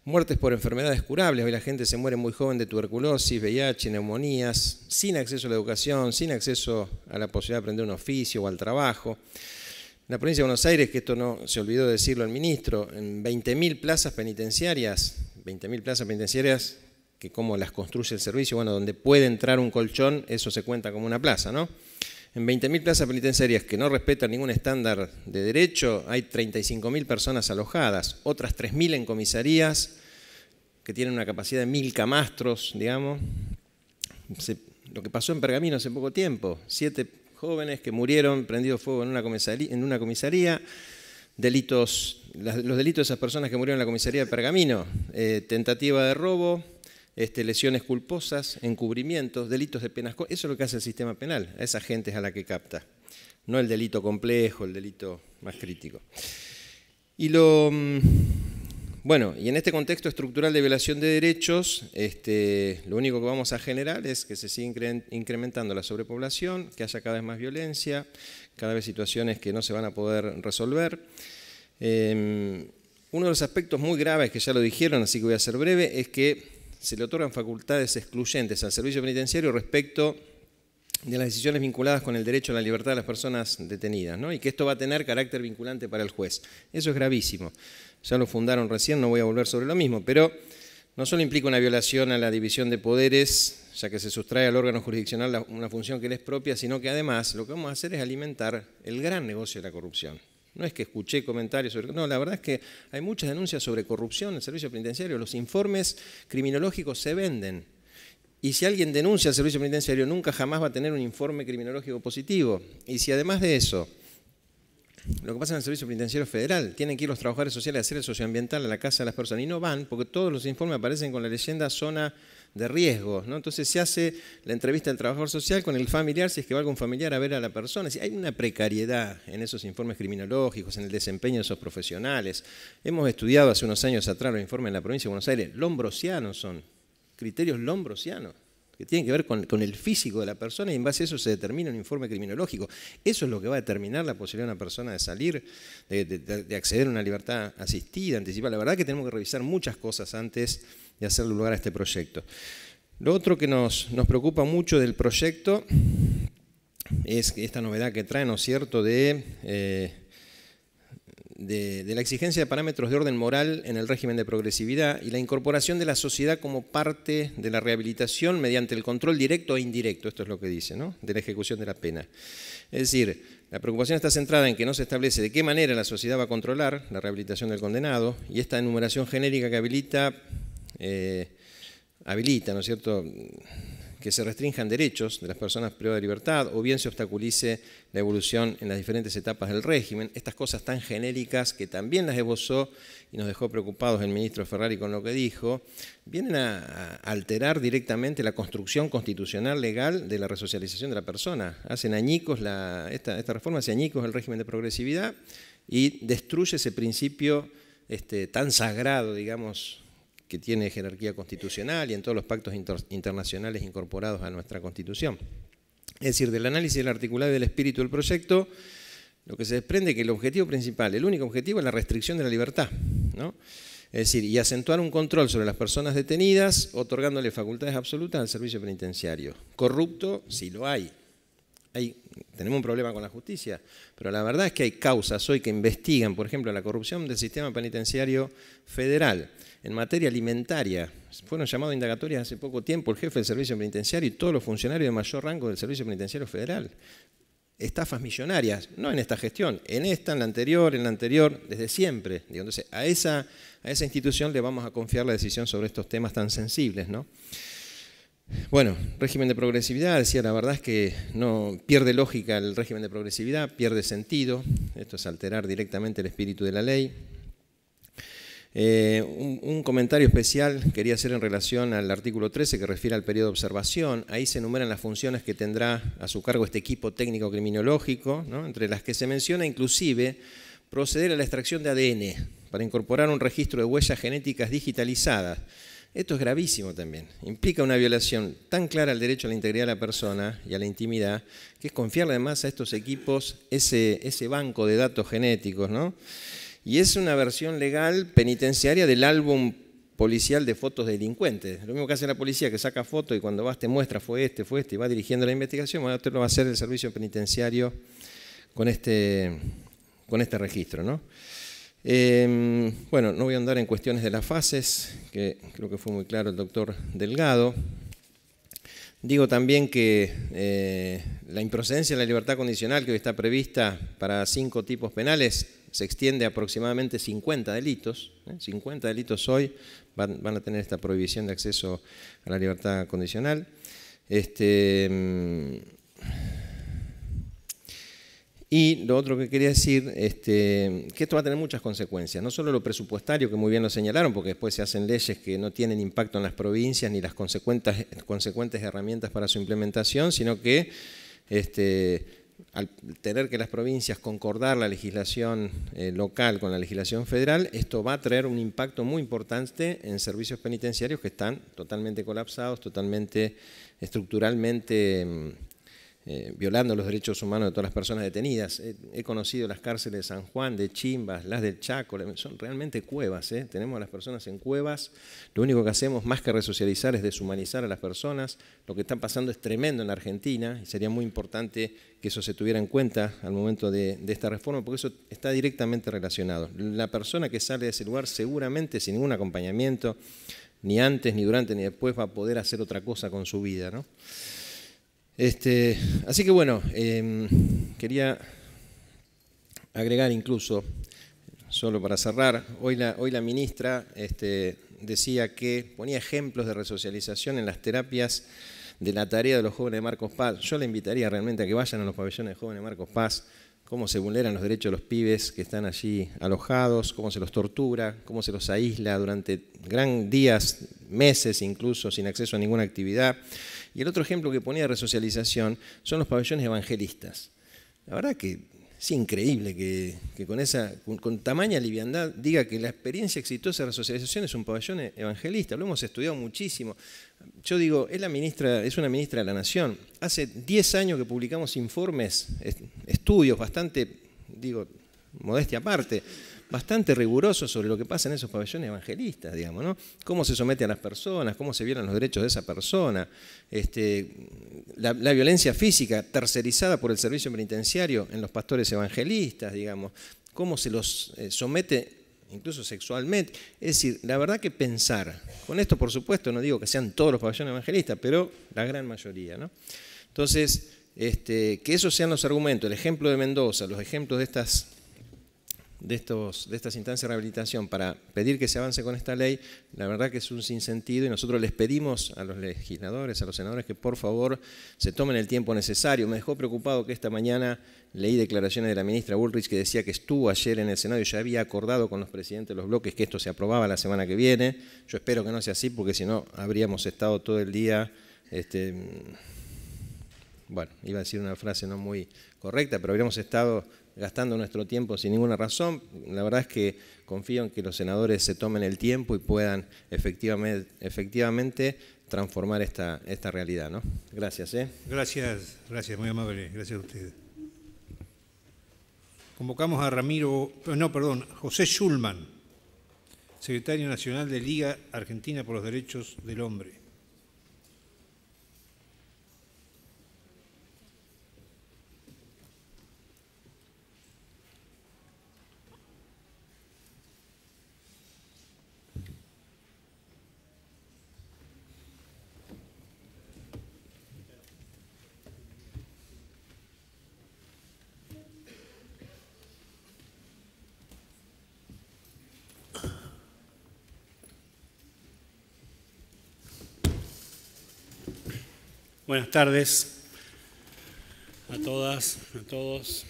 E: muertes por enfermedades curables, hoy la gente se muere muy joven de tuberculosis, VIH, neumonías, sin acceso a la educación, sin acceso a la posibilidad de aprender un oficio o al trabajo. En la provincia de Buenos Aires, que esto no se olvidó de decirlo el ministro, en 20.000 plazas penitenciarias, 20.000 plazas penitenciarias que como las construye el servicio, bueno, donde puede entrar un colchón, eso se cuenta como una plaza, ¿no? En 20.000 plazas penitenciarias que no respetan ningún estándar de derecho, hay 35.000 personas alojadas, otras 3.000 en comisarías, que tienen una capacidad de mil camastros, digamos. lo que pasó en Pergamino hace poco tiempo, siete jóvenes que murieron prendidos fuego en una comisaría, delitos, los delitos de esas personas que murieron en la comisaría de Pergamino, eh, tentativa de robo, este, lesiones culposas, encubrimientos, delitos de penas. Eso es lo que hace el sistema penal, a esa gente es a la que capta, no el delito complejo, el delito más crítico. Y lo, mm, bueno, y en este contexto estructural de violación de derechos, este, lo único que vamos a generar es que se siga incrementando la sobrepoblación, que haya cada vez más violencia, cada vez situaciones que no se van a poder resolver. Em, uno de los aspectos muy graves, que ya lo dijeron, así que voy a ser breve, es que se le otorgan facultades excluyentes al servicio penitenciario respecto de las decisiones vinculadas con el derecho a la libertad de las personas detenidas, ¿no? y que esto va a tener carácter vinculante para el juez. Eso es gravísimo ya lo fundaron recién, no voy a volver sobre lo mismo, pero no solo implica una violación a la división de poderes, ya que se sustrae al órgano jurisdiccional una función que le es propia, sino que además lo que vamos a hacer es alimentar el gran negocio de la corrupción. No es que escuché comentarios sobre... No, la verdad es que hay muchas denuncias sobre corrupción en el servicio penitenciario. Los informes criminológicos se venden. Y si alguien denuncia al servicio penitenciario, nunca jamás va a tener un informe criminológico positivo. Y si además de eso lo que pasa en el Servicio Penitenciario Federal, tienen que ir los trabajadores sociales a hacer el socioambiental a la casa de las personas y no van porque todos los informes aparecen con la leyenda zona de riesgo. ¿no? Entonces se hace la entrevista del trabajador social con el familiar, si es que va algún familiar a ver a la persona. Si hay una precariedad en esos informes criminológicos, en el desempeño de esos profesionales. Hemos estudiado hace unos años atrás los informes en la provincia de Buenos Aires, lombrosianos son, criterios lombrosianos que tienen que ver con, el físico de la persona y en base a eso se determina un informe criminológico. Eso es lo que va a determinar la posibilidad de una persona de salir, de, acceder a una libertad asistida, anticipada. La verdad que tenemos que revisar muchas cosas antes de hacer lugar a este proyecto. Lo otro que nos, nos preocupa mucho del proyecto es esta novedad que trae, ¿no es cierto?, de... Eh, de, la exigencia de parámetros de orden moral en el régimen de progresividad y la incorporación de la sociedad como parte de la rehabilitación mediante el control directo e indirecto, esto es lo que dice, ¿no? de la ejecución de la pena. Es decir, la preocupación está centrada en que no se establece de qué manera la sociedad va a controlar la rehabilitación del condenado y esta enumeración genérica que habilita, eh, habilita, ¿no es cierto?, que se restrinjan derechos de las personas privadas de libertad o bien se obstaculice la evolución en las diferentes etapas del régimen. Estas cosas tan genéricas que también las esbozó y nos dejó preocupados el ministro Ferrari con lo que dijo, vienen a alterar directamente la construcción constitucional legal de la resocialización de la persona. Hacen añicos, la, esta, reforma hace añicos el régimen de progresividad y destruye ese principio este, tan sagrado, digamos, que tiene jerarquía constitucional y en todos los pactos internacionales incorporados a nuestra Constitución. Es decir, del análisis del articulado y del espíritu del proyecto, lo que se desprende es que el objetivo principal, el único objetivo es la restricción de la libertad, Es decir, y acentuar un control sobre las personas detenidas, otorgándole facultades absolutas al servicio penitenciario. Corrupto, si lo hay, tenemos un problema con la justicia, pero la verdad es que hay causas hoy que investigan, por ejemplo, la corrupción del sistema penitenciario federal. En materia alimentaria, fueron llamados a indagatorias hace poco tiempo el jefe del servicio penitenciario y todos los funcionarios de mayor rango del servicio penitenciario federal. Estafas millonarias, no en esta gestión, en esta, en la anterior, en la anterior, desde siempre. Entonces, a esa, a esa institución le vamos a confiar la decisión sobre estos temas tan sensibles, ¿no? Bueno, régimen de progresividad, decía, la verdad es que no pierde lógica el régimen de progresividad, pierde sentido, esto es alterar directamente el espíritu de la ley. Eh, un, comentario especial quería hacer en relación al artículo 13 que refiere al periodo de observación. Ahí se enumeran las funciones que tendrá a su cargo este equipo técnico criminológico, entre las que se menciona inclusive proceder a la extracción de ADN para incorporar un registro de huellas genéticas digitalizadas esto es gravísimo también. Implica una violación tan clara al derecho a la integridad de la persona y a la intimidad, que es confiar además a estos equipos ese, banco de datos genéticos, ¿no? Y es una versión legal penitenciaria del álbum policial de fotos delincuentes. Lo mismo que hace la policía, que saca fotos y cuando vas te muestra, fue este, fue este, y va dirigiendo la investigación, bueno, esto lo va a hacer el servicio penitenciario con este, con este registro, ¿no? Em, bueno, no voy a andar en cuestiones de las fases, que creo que fue muy claro el doctor Delgado. Digo también que eh, la improcedencia de la libertad condicional que hoy está prevista para cinco tipos penales se extiende a aproximadamente 50 delitos. 50 ¿eh? delitos hoy van, van, a tener esta prohibición de acceso a la libertad condicional. Este, em, y lo otro que quería decir, este, que esto va a tener muchas consecuencias, no solo lo presupuestario, que muy bien lo señalaron, porque después se hacen leyes que no tienen impacto en las provincias ni las consecuentes, herramientas para su implementación, sino que este, al tener que las provincias concordar la legislación eh, local con la legislación federal, esto va a traer un impacto muy importante en servicios penitenciarios que están totalmente colapsados, totalmente estructuralmente mm, eh, violando los derechos humanos de todas las personas detenidas. He, conocido las cárceles de San Juan, de Chimbas, las del Chaco, son realmente cuevas. ¿eh? Tenemos a las personas en cuevas, lo único que hacemos más que resocializar es deshumanizar a las personas. Lo que está pasando es tremendo en Argentina y sería muy importante que eso se tuviera en cuenta al momento de, esta reforma, porque eso está directamente relacionado. La persona que sale de ese lugar seguramente sin ningún acompañamiento, ni antes, ni durante, ni después va a poder hacer otra cosa con su vida. ¿no? Este, así que bueno, em, quería agregar incluso, solo para cerrar, hoy la, hoy la ministra este, decía que ponía ejemplos de resocialización en las terapias de la tarea de los jóvenes de Marcos Paz. Yo le invitaría realmente a que vayan a los pabellones de jóvenes de Marcos Paz, cómo se vulneran los derechos de los pibes que están allí alojados, cómo se los tortura, cómo se los aísla durante gran días, meses incluso, sin acceso a ninguna actividad. Y el otro ejemplo que ponía de resocialización son los pabellones evangelistas. La verdad que es increíble que, con, esa, con, tamaña liviandad diga que la experiencia exitosa de resocialización es un pabellón e-, evangelista. Lo hemos estudiado muchísimo. Yo digo, es, la ministra, es una ministra de la Nación. Hace 10 años que publicamos informes, estudios bastante, digo, modestia aparte, bastante riguroso sobre lo que pasa en esos pabellones evangelistas, digamos, ¿no? Cómo se somete a las personas, cómo se violan los derechos de esa persona, este, la, violencia física tercerizada por el servicio penitenciario en los pastores evangelistas, digamos, cómo se los eh, somete incluso sexualmente. Es decir, la verdad que pensar, con esto por supuesto no digo que sean todos los pabellones evangelistas, pero la gran mayoría, ¿no? Entonces, este, que esos sean los argumentos, el ejemplo de Mendoza, los ejemplos de estas de, estos, de estas instancias de rehabilitación para pedir que se avance con esta ley, la verdad que es un sinsentido y nosotros les pedimos a los legisladores, a los senadores, que por favor se tomen el tiempo necesario. Me dejó preocupado que esta mañana leí declaraciones de la ministra Bullrich que decía que estuvo ayer en el Senado y ya había acordado con los presidentes de los bloques que esto se aprobaba la semana que viene. Yo espero que no sea así porque si no habríamos estado todo el día... Este, mm, bueno, iba a decir una frase no muy correcta, pero habríamos estado gastando nuestro tiempo sin ninguna razón. La verdad es que confío en que los senadores se tomen el tiempo y puedan efectivamente, transformar esta, esta realidad. ¿no? Gracias. ¿eh?
B: Gracias, gracias, muy amable. Gracias a ustedes. Convocamos a Ramiro, no, perdón, José Schulman, secretario nacional de Liga Argentina por los Derechos del Hombre.
F: Buenas tardes a todas, a todos.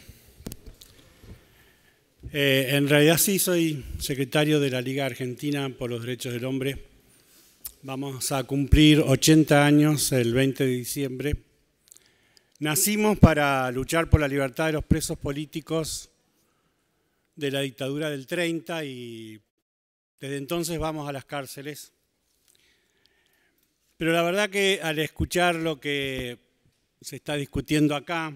F: Eh, en realidad sí soy secretario de la Liga Argentina por los Derechos del Hombre. Vamos a cumplir 80 años el 20 de diciembre. Nacimos para luchar por la libertad de los presos políticos de la dictadura del 30 y desde entonces vamos a las cárceles pero la verdad que al escuchar lo que se está discutiendo acá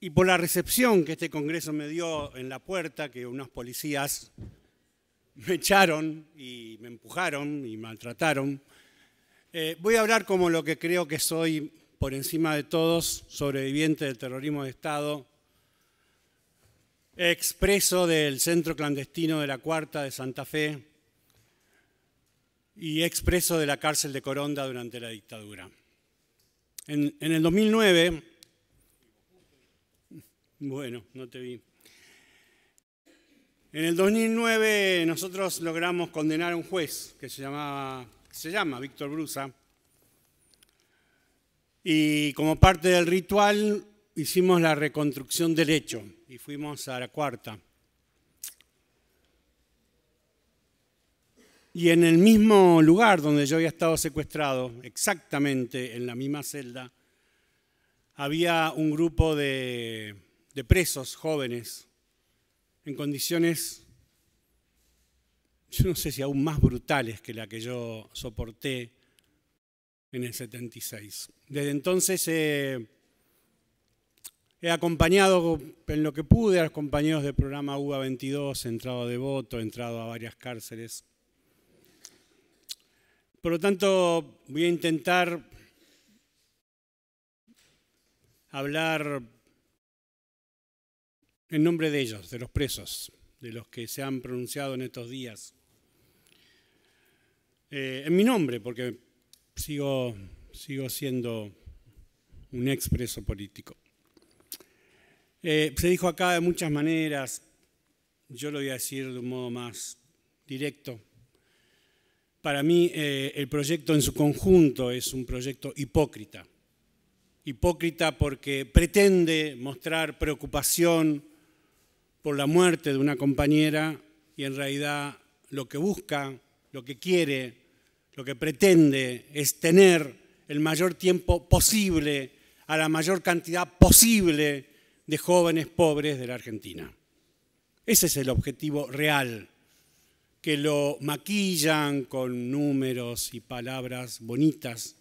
F: y por la recepción que este Congreso me dio en la puerta, que unos policías me echaron y me empujaron y maltrataron, eh, voy a hablar como lo que creo que soy por encima de todos, sobreviviente del terrorismo de Estado, expreso del centro clandestino de la Cuarta de Santa Fe, y expreso de la cárcel de Coronda durante la dictadura. En, en el 2009, bueno, no te vi. En el 2009 nosotros logramos condenar a un juez que se, llamaba, se llama Víctor Brusa y como parte del ritual hicimos la reconstrucción del hecho y fuimos a la cuarta. Y en el mismo lugar donde yo había estado secuestrado, exactamente en la misma celda, había un grupo de, presos jóvenes en condiciones, yo no sé si aún más brutales que la que yo soporté en el 76. Desde entonces he acompañado en lo que pude a los compañeros del programa UBA 22, he entrado a Devoto, he entrado a varias cárceles por lo tanto, voy a intentar hablar en nombre de ellos, de los presos, de los que se han pronunciado en estos días. Eh, en mi nombre, porque sigo, siendo un expreso político. Eh, se dijo acá de muchas maneras, yo lo voy a decir de un modo más directo. Para mí eh, el proyecto en su conjunto es un proyecto hipócrita. Hipócrita porque pretende mostrar preocupación por la muerte de una compañera y en realidad lo que busca, lo que quiere, lo que pretende es tener el mayor tiempo posible a la mayor cantidad posible de jóvenes pobres de la Argentina. Ese es el objetivo real que lo maquillan con números y palabras bonitas,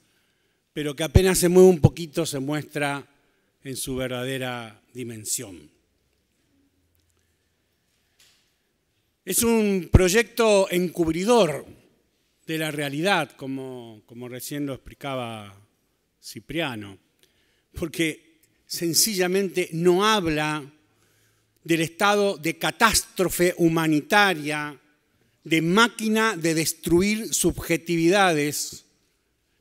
F: pero que apenas se mueve un poquito se muestra en su verdadera dimensión. Es un proyecto encubridor de la realidad, como, recién lo explicaba Cipriano, porque sencillamente no habla del estado de catástrofe humanitaria de máquina de destruir subjetividades,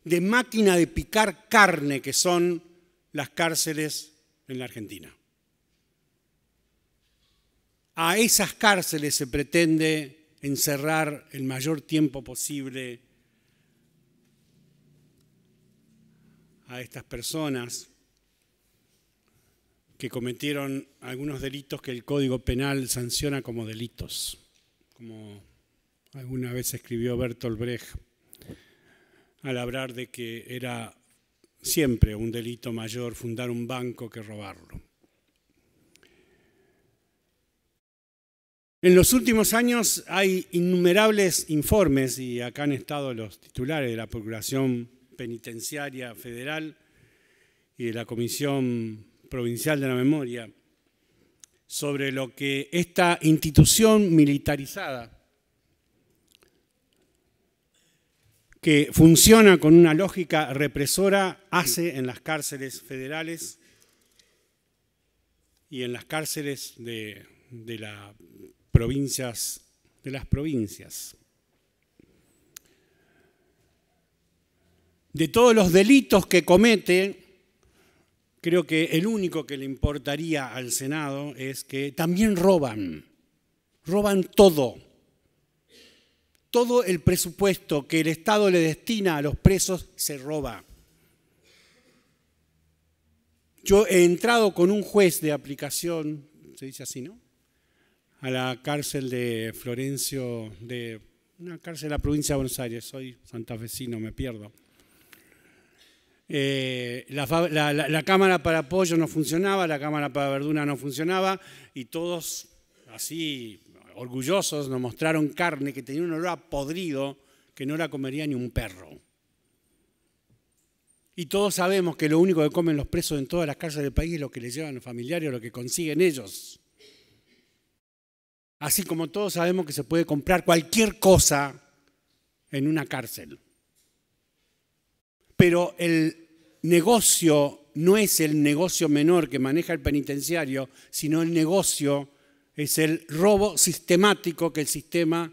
F: de máquina de picar carne que son las cárceles en la Argentina. A esas cárceles se pretende encerrar el mayor tiempo posible a estas personas que cometieron algunos delitos que el Código Penal sanciona como delitos, como Alguna vez escribió Bertolt Brecht al hablar de que era siempre un delito mayor fundar un banco que robarlo. En los últimos años hay innumerables informes, y acá han estado los titulares de la Procuración Penitenciaria Federal y de la Comisión Provincial de la Memoria, sobre lo que esta institución militarizada que funciona con una lógica represora hace en las cárceles federales y en las cárceles de, provincias, de las provincias. De todos los delitos que comete, creo que el único que le importaría al Senado es que también roban, roban todo, todo el presupuesto que el Estado le destina a los presos se roba. Yo he entrado con un juez de aplicación, se dice así, ¿no? A la cárcel de Florencio, de una cárcel de la provincia de Buenos Aires, soy santafesino, me pierdo. Eh, la, cámara para pollo no funcionaba, la cámara para verdura no funcionaba y todos así orgullosos nos mostraron carne que tenía un olor a podrido que no la comería ni un perro. Y todos sabemos que lo único que comen los presos en todas las cárceles del país es lo que les llevan los familiares o lo que consiguen ellos. Así como todos sabemos que se puede comprar cualquier cosa en una cárcel. Pero el negocio no es el negocio menor que maneja el penitenciario, sino el negocio es el robo sistemático que el sistema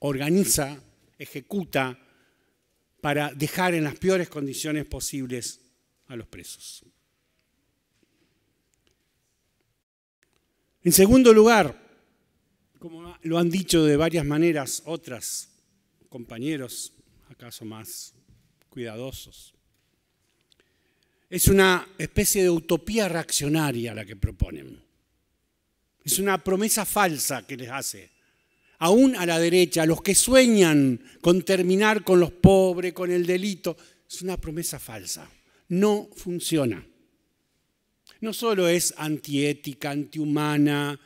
F: organiza, ejecuta, para dejar en las peores condiciones posibles a los presos. En segundo lugar, como lo han dicho de varias maneras otras compañeros, acaso más cuidadosos, es una especie de utopía reaccionaria la que proponen. Es una promesa falsa que les hace. Aún a la derecha, a los que sueñan con terminar con los pobres, con el delito, es una promesa falsa. No funciona. No solo es antiética, antihumana,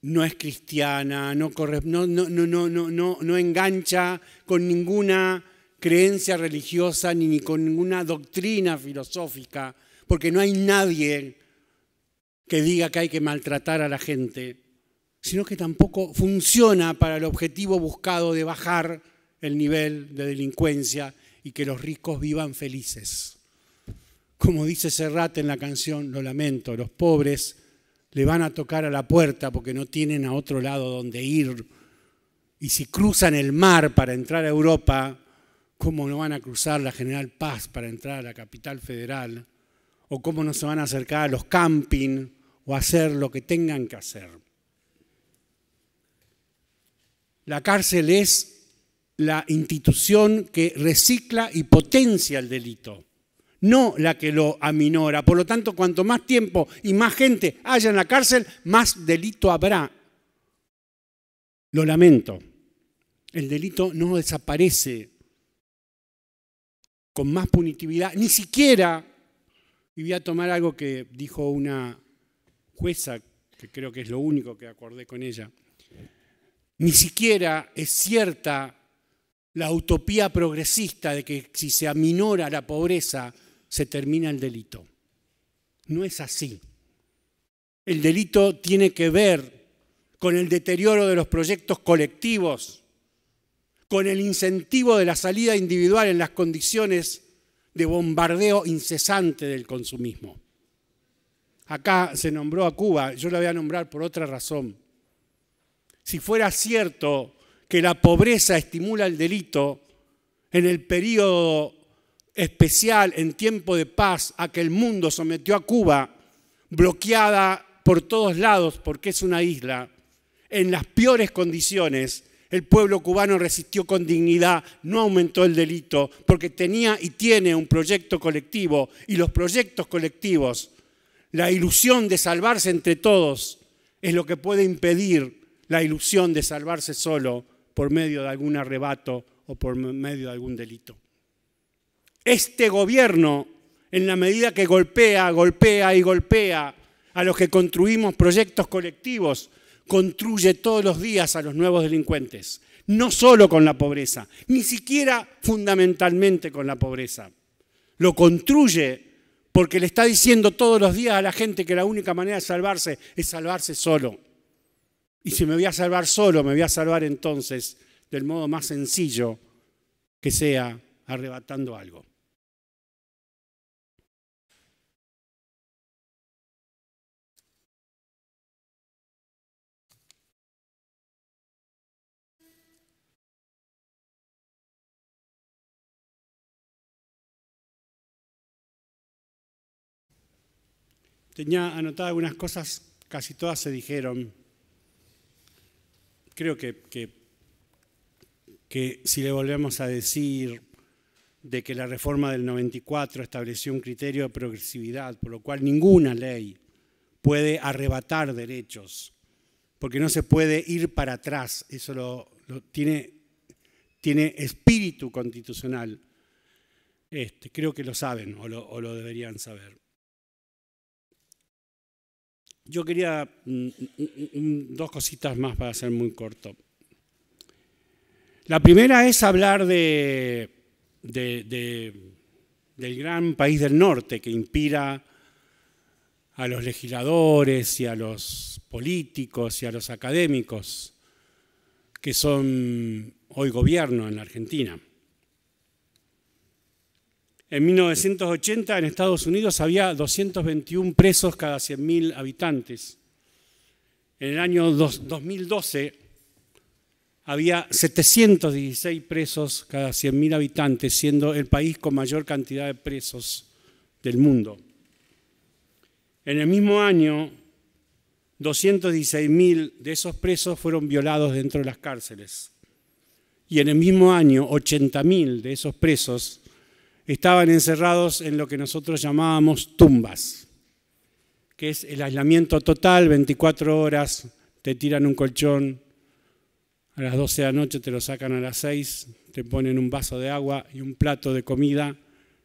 F: no es cristiana, no, no, engancha con ninguna creencia religiosa ni con ninguna doctrina filosófica, porque no hay nadie que diga que hay que maltratar a la gente, sino que tampoco funciona para el objetivo buscado de bajar el nivel de delincuencia y que los ricos vivan felices. Como dice Serrat en la canción, lo lamento, los pobres le van a tocar a la puerta porque no tienen a otro lado donde ir. Y si cruzan el mar para entrar a Europa, ¿cómo no van a cruzar la General Paz para entrar a la capital federal? ¿O cómo no se van a acercar a los camping o hacer lo que tengan que hacer. La cárcel es la institución que recicla y potencia el delito, no la que lo aminora. Por lo tanto, cuanto más tiempo y más gente haya en la cárcel, más delito habrá. Lo lamento. El delito no desaparece con más punitividad, ni siquiera, y voy a tomar algo que dijo una jueza, que creo que es lo único que acordé con ella, ni siquiera es cierta la utopía progresista de que si se aminora la pobreza, se termina el delito. No es así. El delito tiene que ver con el deterioro de los proyectos colectivos, con el incentivo de la salida individual en las condiciones de bombardeo incesante del consumismo. Acá se nombró a Cuba, yo la voy a nombrar por otra razón. Si fuera cierto que la pobreza estimula el delito, en el periodo especial, en tiempo de paz, a que el mundo sometió a Cuba, bloqueada por todos lados porque es una isla, en las peores condiciones, el pueblo cubano resistió con dignidad, no aumentó el delito, porque tenía y tiene un proyecto colectivo y los proyectos colectivos la ilusión de salvarse entre todos es lo que puede impedir la ilusión de salvarse solo por medio de algún arrebato o por medio de algún delito. Este gobierno, en la medida que golpea, golpea y golpea a los que construimos proyectos colectivos, construye todos los días a los nuevos delincuentes, no solo con la pobreza, ni siquiera fundamentalmente con la pobreza. Lo construye porque le está diciendo todos los días a la gente que la única manera de salvarse es salvarse solo. Y si me voy a salvar solo, me voy a salvar entonces del modo más sencillo
C: que sea arrebatando algo. Tenía anotadas algunas cosas, casi todas se dijeron.
F: Creo que, que, si le volvemos a decir de que la reforma del 94 estableció un criterio de progresividad, por lo cual ninguna ley puede arrebatar derechos, porque no se puede ir para atrás, eso lo, tiene, tiene, espíritu constitucional. Este, creo que lo saben o lo deberían saber. Yo quería mm, mm, mm, dos cositas más para ser muy corto. La primera es hablar de, del gran país del norte que inspira a los legisladores y a los políticos y a los académicos que son hoy gobierno en la Argentina. En 1980 en Estados Unidos había 221 presos cada 100.000 habitantes. En el año 2012 había 716 presos cada 100.000 habitantes, siendo el país con mayor cantidad de presos del mundo. En el mismo año, 216.000 de esos presos fueron violados dentro de las cárceles. Y en el mismo año, 80.000 de esos presos estaban encerrados en lo que nosotros llamábamos tumbas, que es el aislamiento total, 24 horas, te tiran un colchón, a las 12 de la noche te lo sacan a las 6, te ponen un vaso de agua y un plato de comida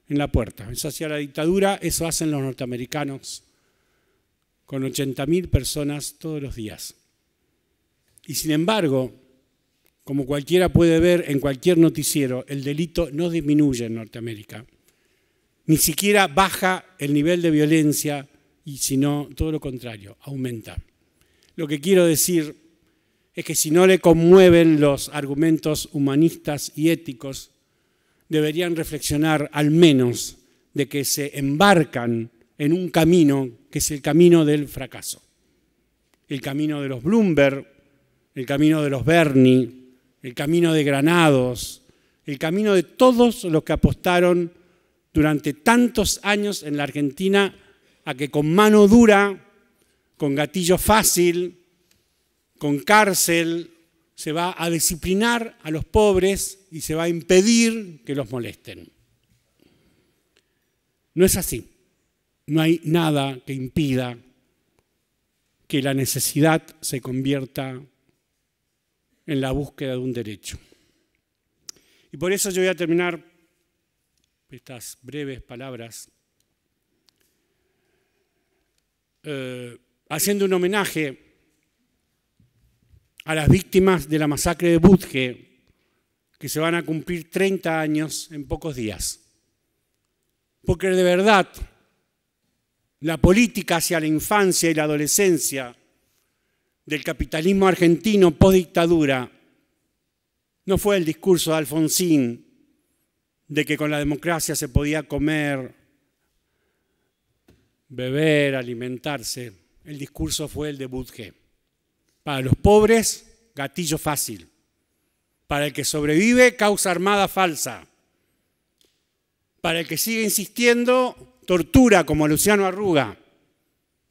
F: en la puerta. Eso hacía la dictadura, eso hacen los norteamericanos con 80.000 personas todos los días. Y sin embargo, como cualquiera puede ver en cualquier noticiero, el delito no disminuye en Norteamérica. Ni siquiera baja el nivel de violencia, y sino todo lo contrario, aumenta. Lo que quiero decir es que si no le conmueven los argumentos humanistas y éticos, deberían reflexionar al menos de que se embarcan en un camino que es el camino del fracaso. El camino de los Bloomberg, el camino de los Bernie, el camino de Granados, el camino de todos los que apostaron durante tantos años en la Argentina a que con mano dura, con gatillo fácil, con cárcel, se va a disciplinar a los pobres y se va a impedir que los molesten. No es así. No hay nada que impida que la necesidad se convierta en la búsqueda de un derecho. Y por eso yo voy a terminar estas breves palabras eh, haciendo un homenaje a las víctimas de la masacre de Budge, que se van a cumplir 30 años en pocos días. Porque de verdad, la política hacia la infancia y la adolescencia del capitalismo argentino post-dictadura. no fue el discurso de Alfonsín de que con la democracia se podía comer, beber, alimentarse. El discurso fue el de Budge. Para los pobres, gatillo fácil. Para el que sobrevive, causa armada falsa. Para el que sigue insistiendo, tortura como Luciano Arruga.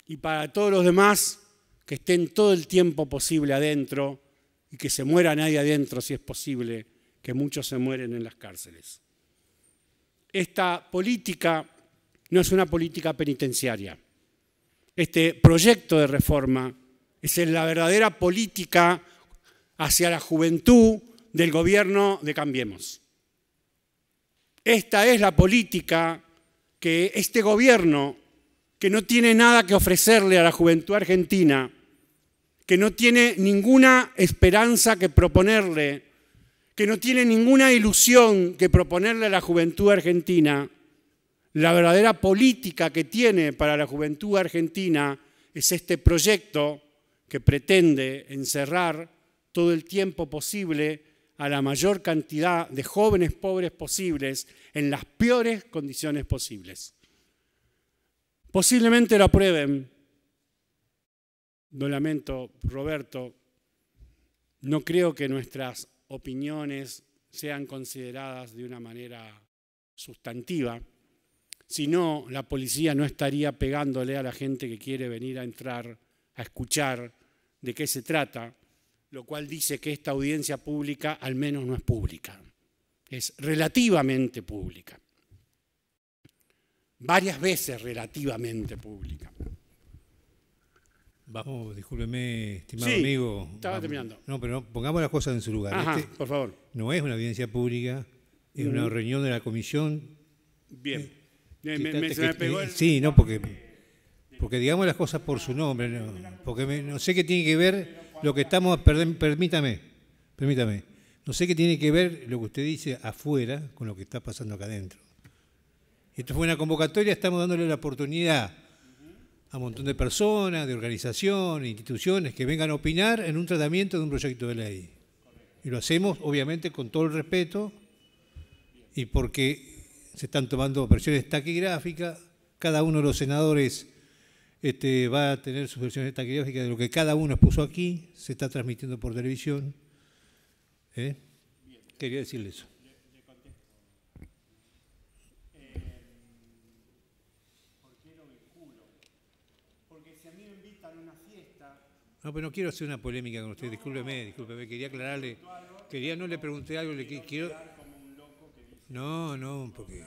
F: Y para todos los demás, que estén todo el tiempo posible adentro y que se muera nadie adentro si es posible, que muchos se mueren en las cárceles. Esta política no es una política penitenciaria. Este proyecto de reforma es la verdadera política hacia la juventud del gobierno de Cambiemos. Esta es la política que este gobierno que no tiene nada que ofrecerle a la juventud argentina, que no tiene ninguna esperanza que proponerle, que no tiene ninguna ilusión que proponerle a la juventud argentina, la verdadera política que tiene para la juventud argentina es este proyecto que pretende encerrar todo el tiempo posible a la mayor cantidad de jóvenes pobres posibles en las peores condiciones posibles. Posiblemente la prueben. Lo lamento, Roberto. No creo que nuestras opiniones sean consideradas de una manera sustantiva. Si no, la policía no estaría pegándole a la gente que quiere venir a entrar a escuchar de qué se trata, lo cual dice que esta audiencia pública al menos no es pública, es relativamente pública varias veces relativamente pública.
B: Vamos, oh, discúlpeme, estimado amigo. Estaba terminando. No, pero pongamos las cosas en su lugar. Ajá, este por favor. No es una audiencia pública, es una mm. reunión de la comisión.
F: Bien. me, pegó Sí,
B: no, porque, porque digamos las cosas por su nombre, porque no sé qué tiene que ver lo que estamos, permítame, permítame, no sé qué tiene que ver lo que usted dice afuera con lo que está pasando acá adentro. Esto fue una convocatoria, estamos dándole la oportunidad a un montón de personas, de organizaciones, instituciones que vengan a opinar en un tratamiento de un proyecto de ley. Y lo hacemos, obviamente, con todo el respeto y porque se están tomando versiones taquigráficas, cada uno de los senadores este, va a tener sus versiones taquigráficas de lo que cada uno expuso aquí, se está transmitiendo por televisión. ¿eh? Quería decirle eso. No, pero no quiero hacer una polémica con usted, discúlpeme, discúlpeme, quería aclararle, quería no le pregunté algo, le quiero... No, no, porque...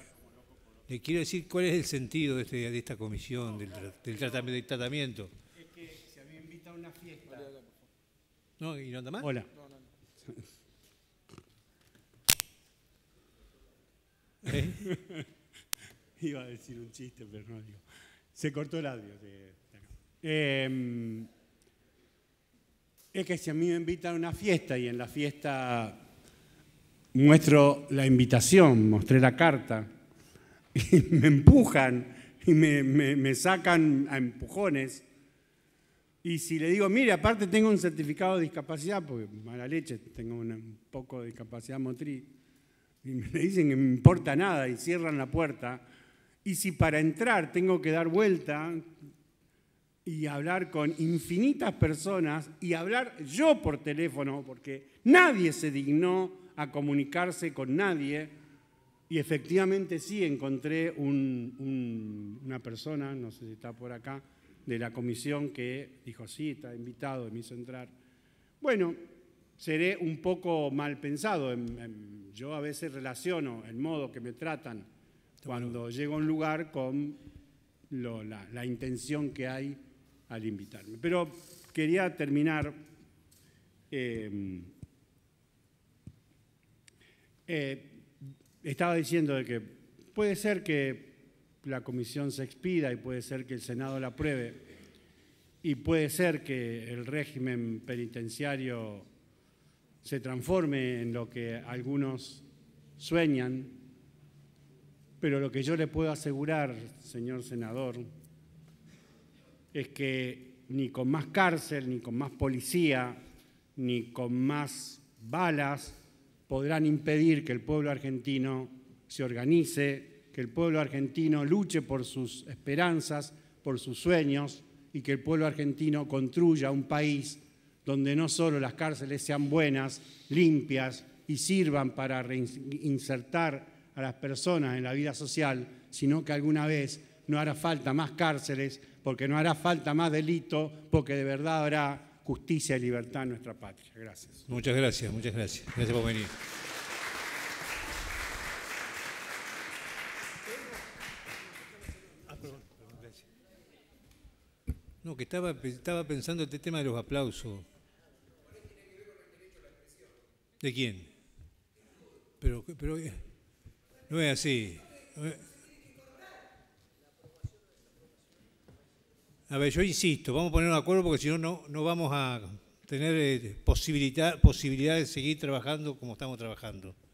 B: Le quiero decir cuál es el sentido de, este, de esta comisión, del, tratamiento, tratamiento. Es que
F: si a mí me invita a una fiesta... No, ¿y no anda más? Hola. ¿Eh? Iba a decir un chiste, pero no digo. Se cortó el audio. Eh, em, es que si a mí me invitan a una fiesta y en la fiesta muestro la invitación, mostré la carta, y me empujan y me, sacan a empujones, y si le digo, mire, aparte tengo un certificado de discapacidad, porque mala leche, tengo un poco de discapacidad motriz, y me dicen que me importa nada y cierran la puerta, y si para entrar tengo que dar vuelta, y hablar con infinitas personas y hablar yo por teléfono, porque nadie se dignó a comunicarse con nadie. Y efectivamente sí encontré una persona, no sé si está por acá, de la comisión que dijo, sí, está invitado, y me hizo entrar. Bueno, seré un poco mal pensado. Yo a veces relaciono el modo que me tratan cuando llego a un lugar con la intención que hay al invitarme. Pero quería terminar eh, eh, estaba diciendo de que puede ser que la comisión se expida y puede ser que el Senado la apruebe y puede ser que el régimen penitenciario se transforme en lo que algunos sueñan, pero lo que yo le puedo asegurar, señor senador, es que ni con más cárcel, ni con más policía, ni con más balas podrán impedir que el pueblo argentino se organice, que el pueblo argentino luche por sus esperanzas, por sus sueños y que el pueblo argentino construya un país donde no solo las cárceles sean buenas, limpias y sirvan para reinsertar a las personas en la vida social, sino que alguna vez no hará falta más cárceles porque no hará falta más delito, porque de verdad habrá justicia y libertad en nuestra patria. Gracias.
B: Muchas gracias, muchas gracias. Gracias por venir. No, que estaba, estaba pensando este tema de los aplausos. ¿De quién? Pero, pero no es así. A ver, yo insisto, vamos a poner un acuerdo porque si no, no vamos a tener eh, posibilidad, posibilidad de seguir trabajando como estamos trabajando.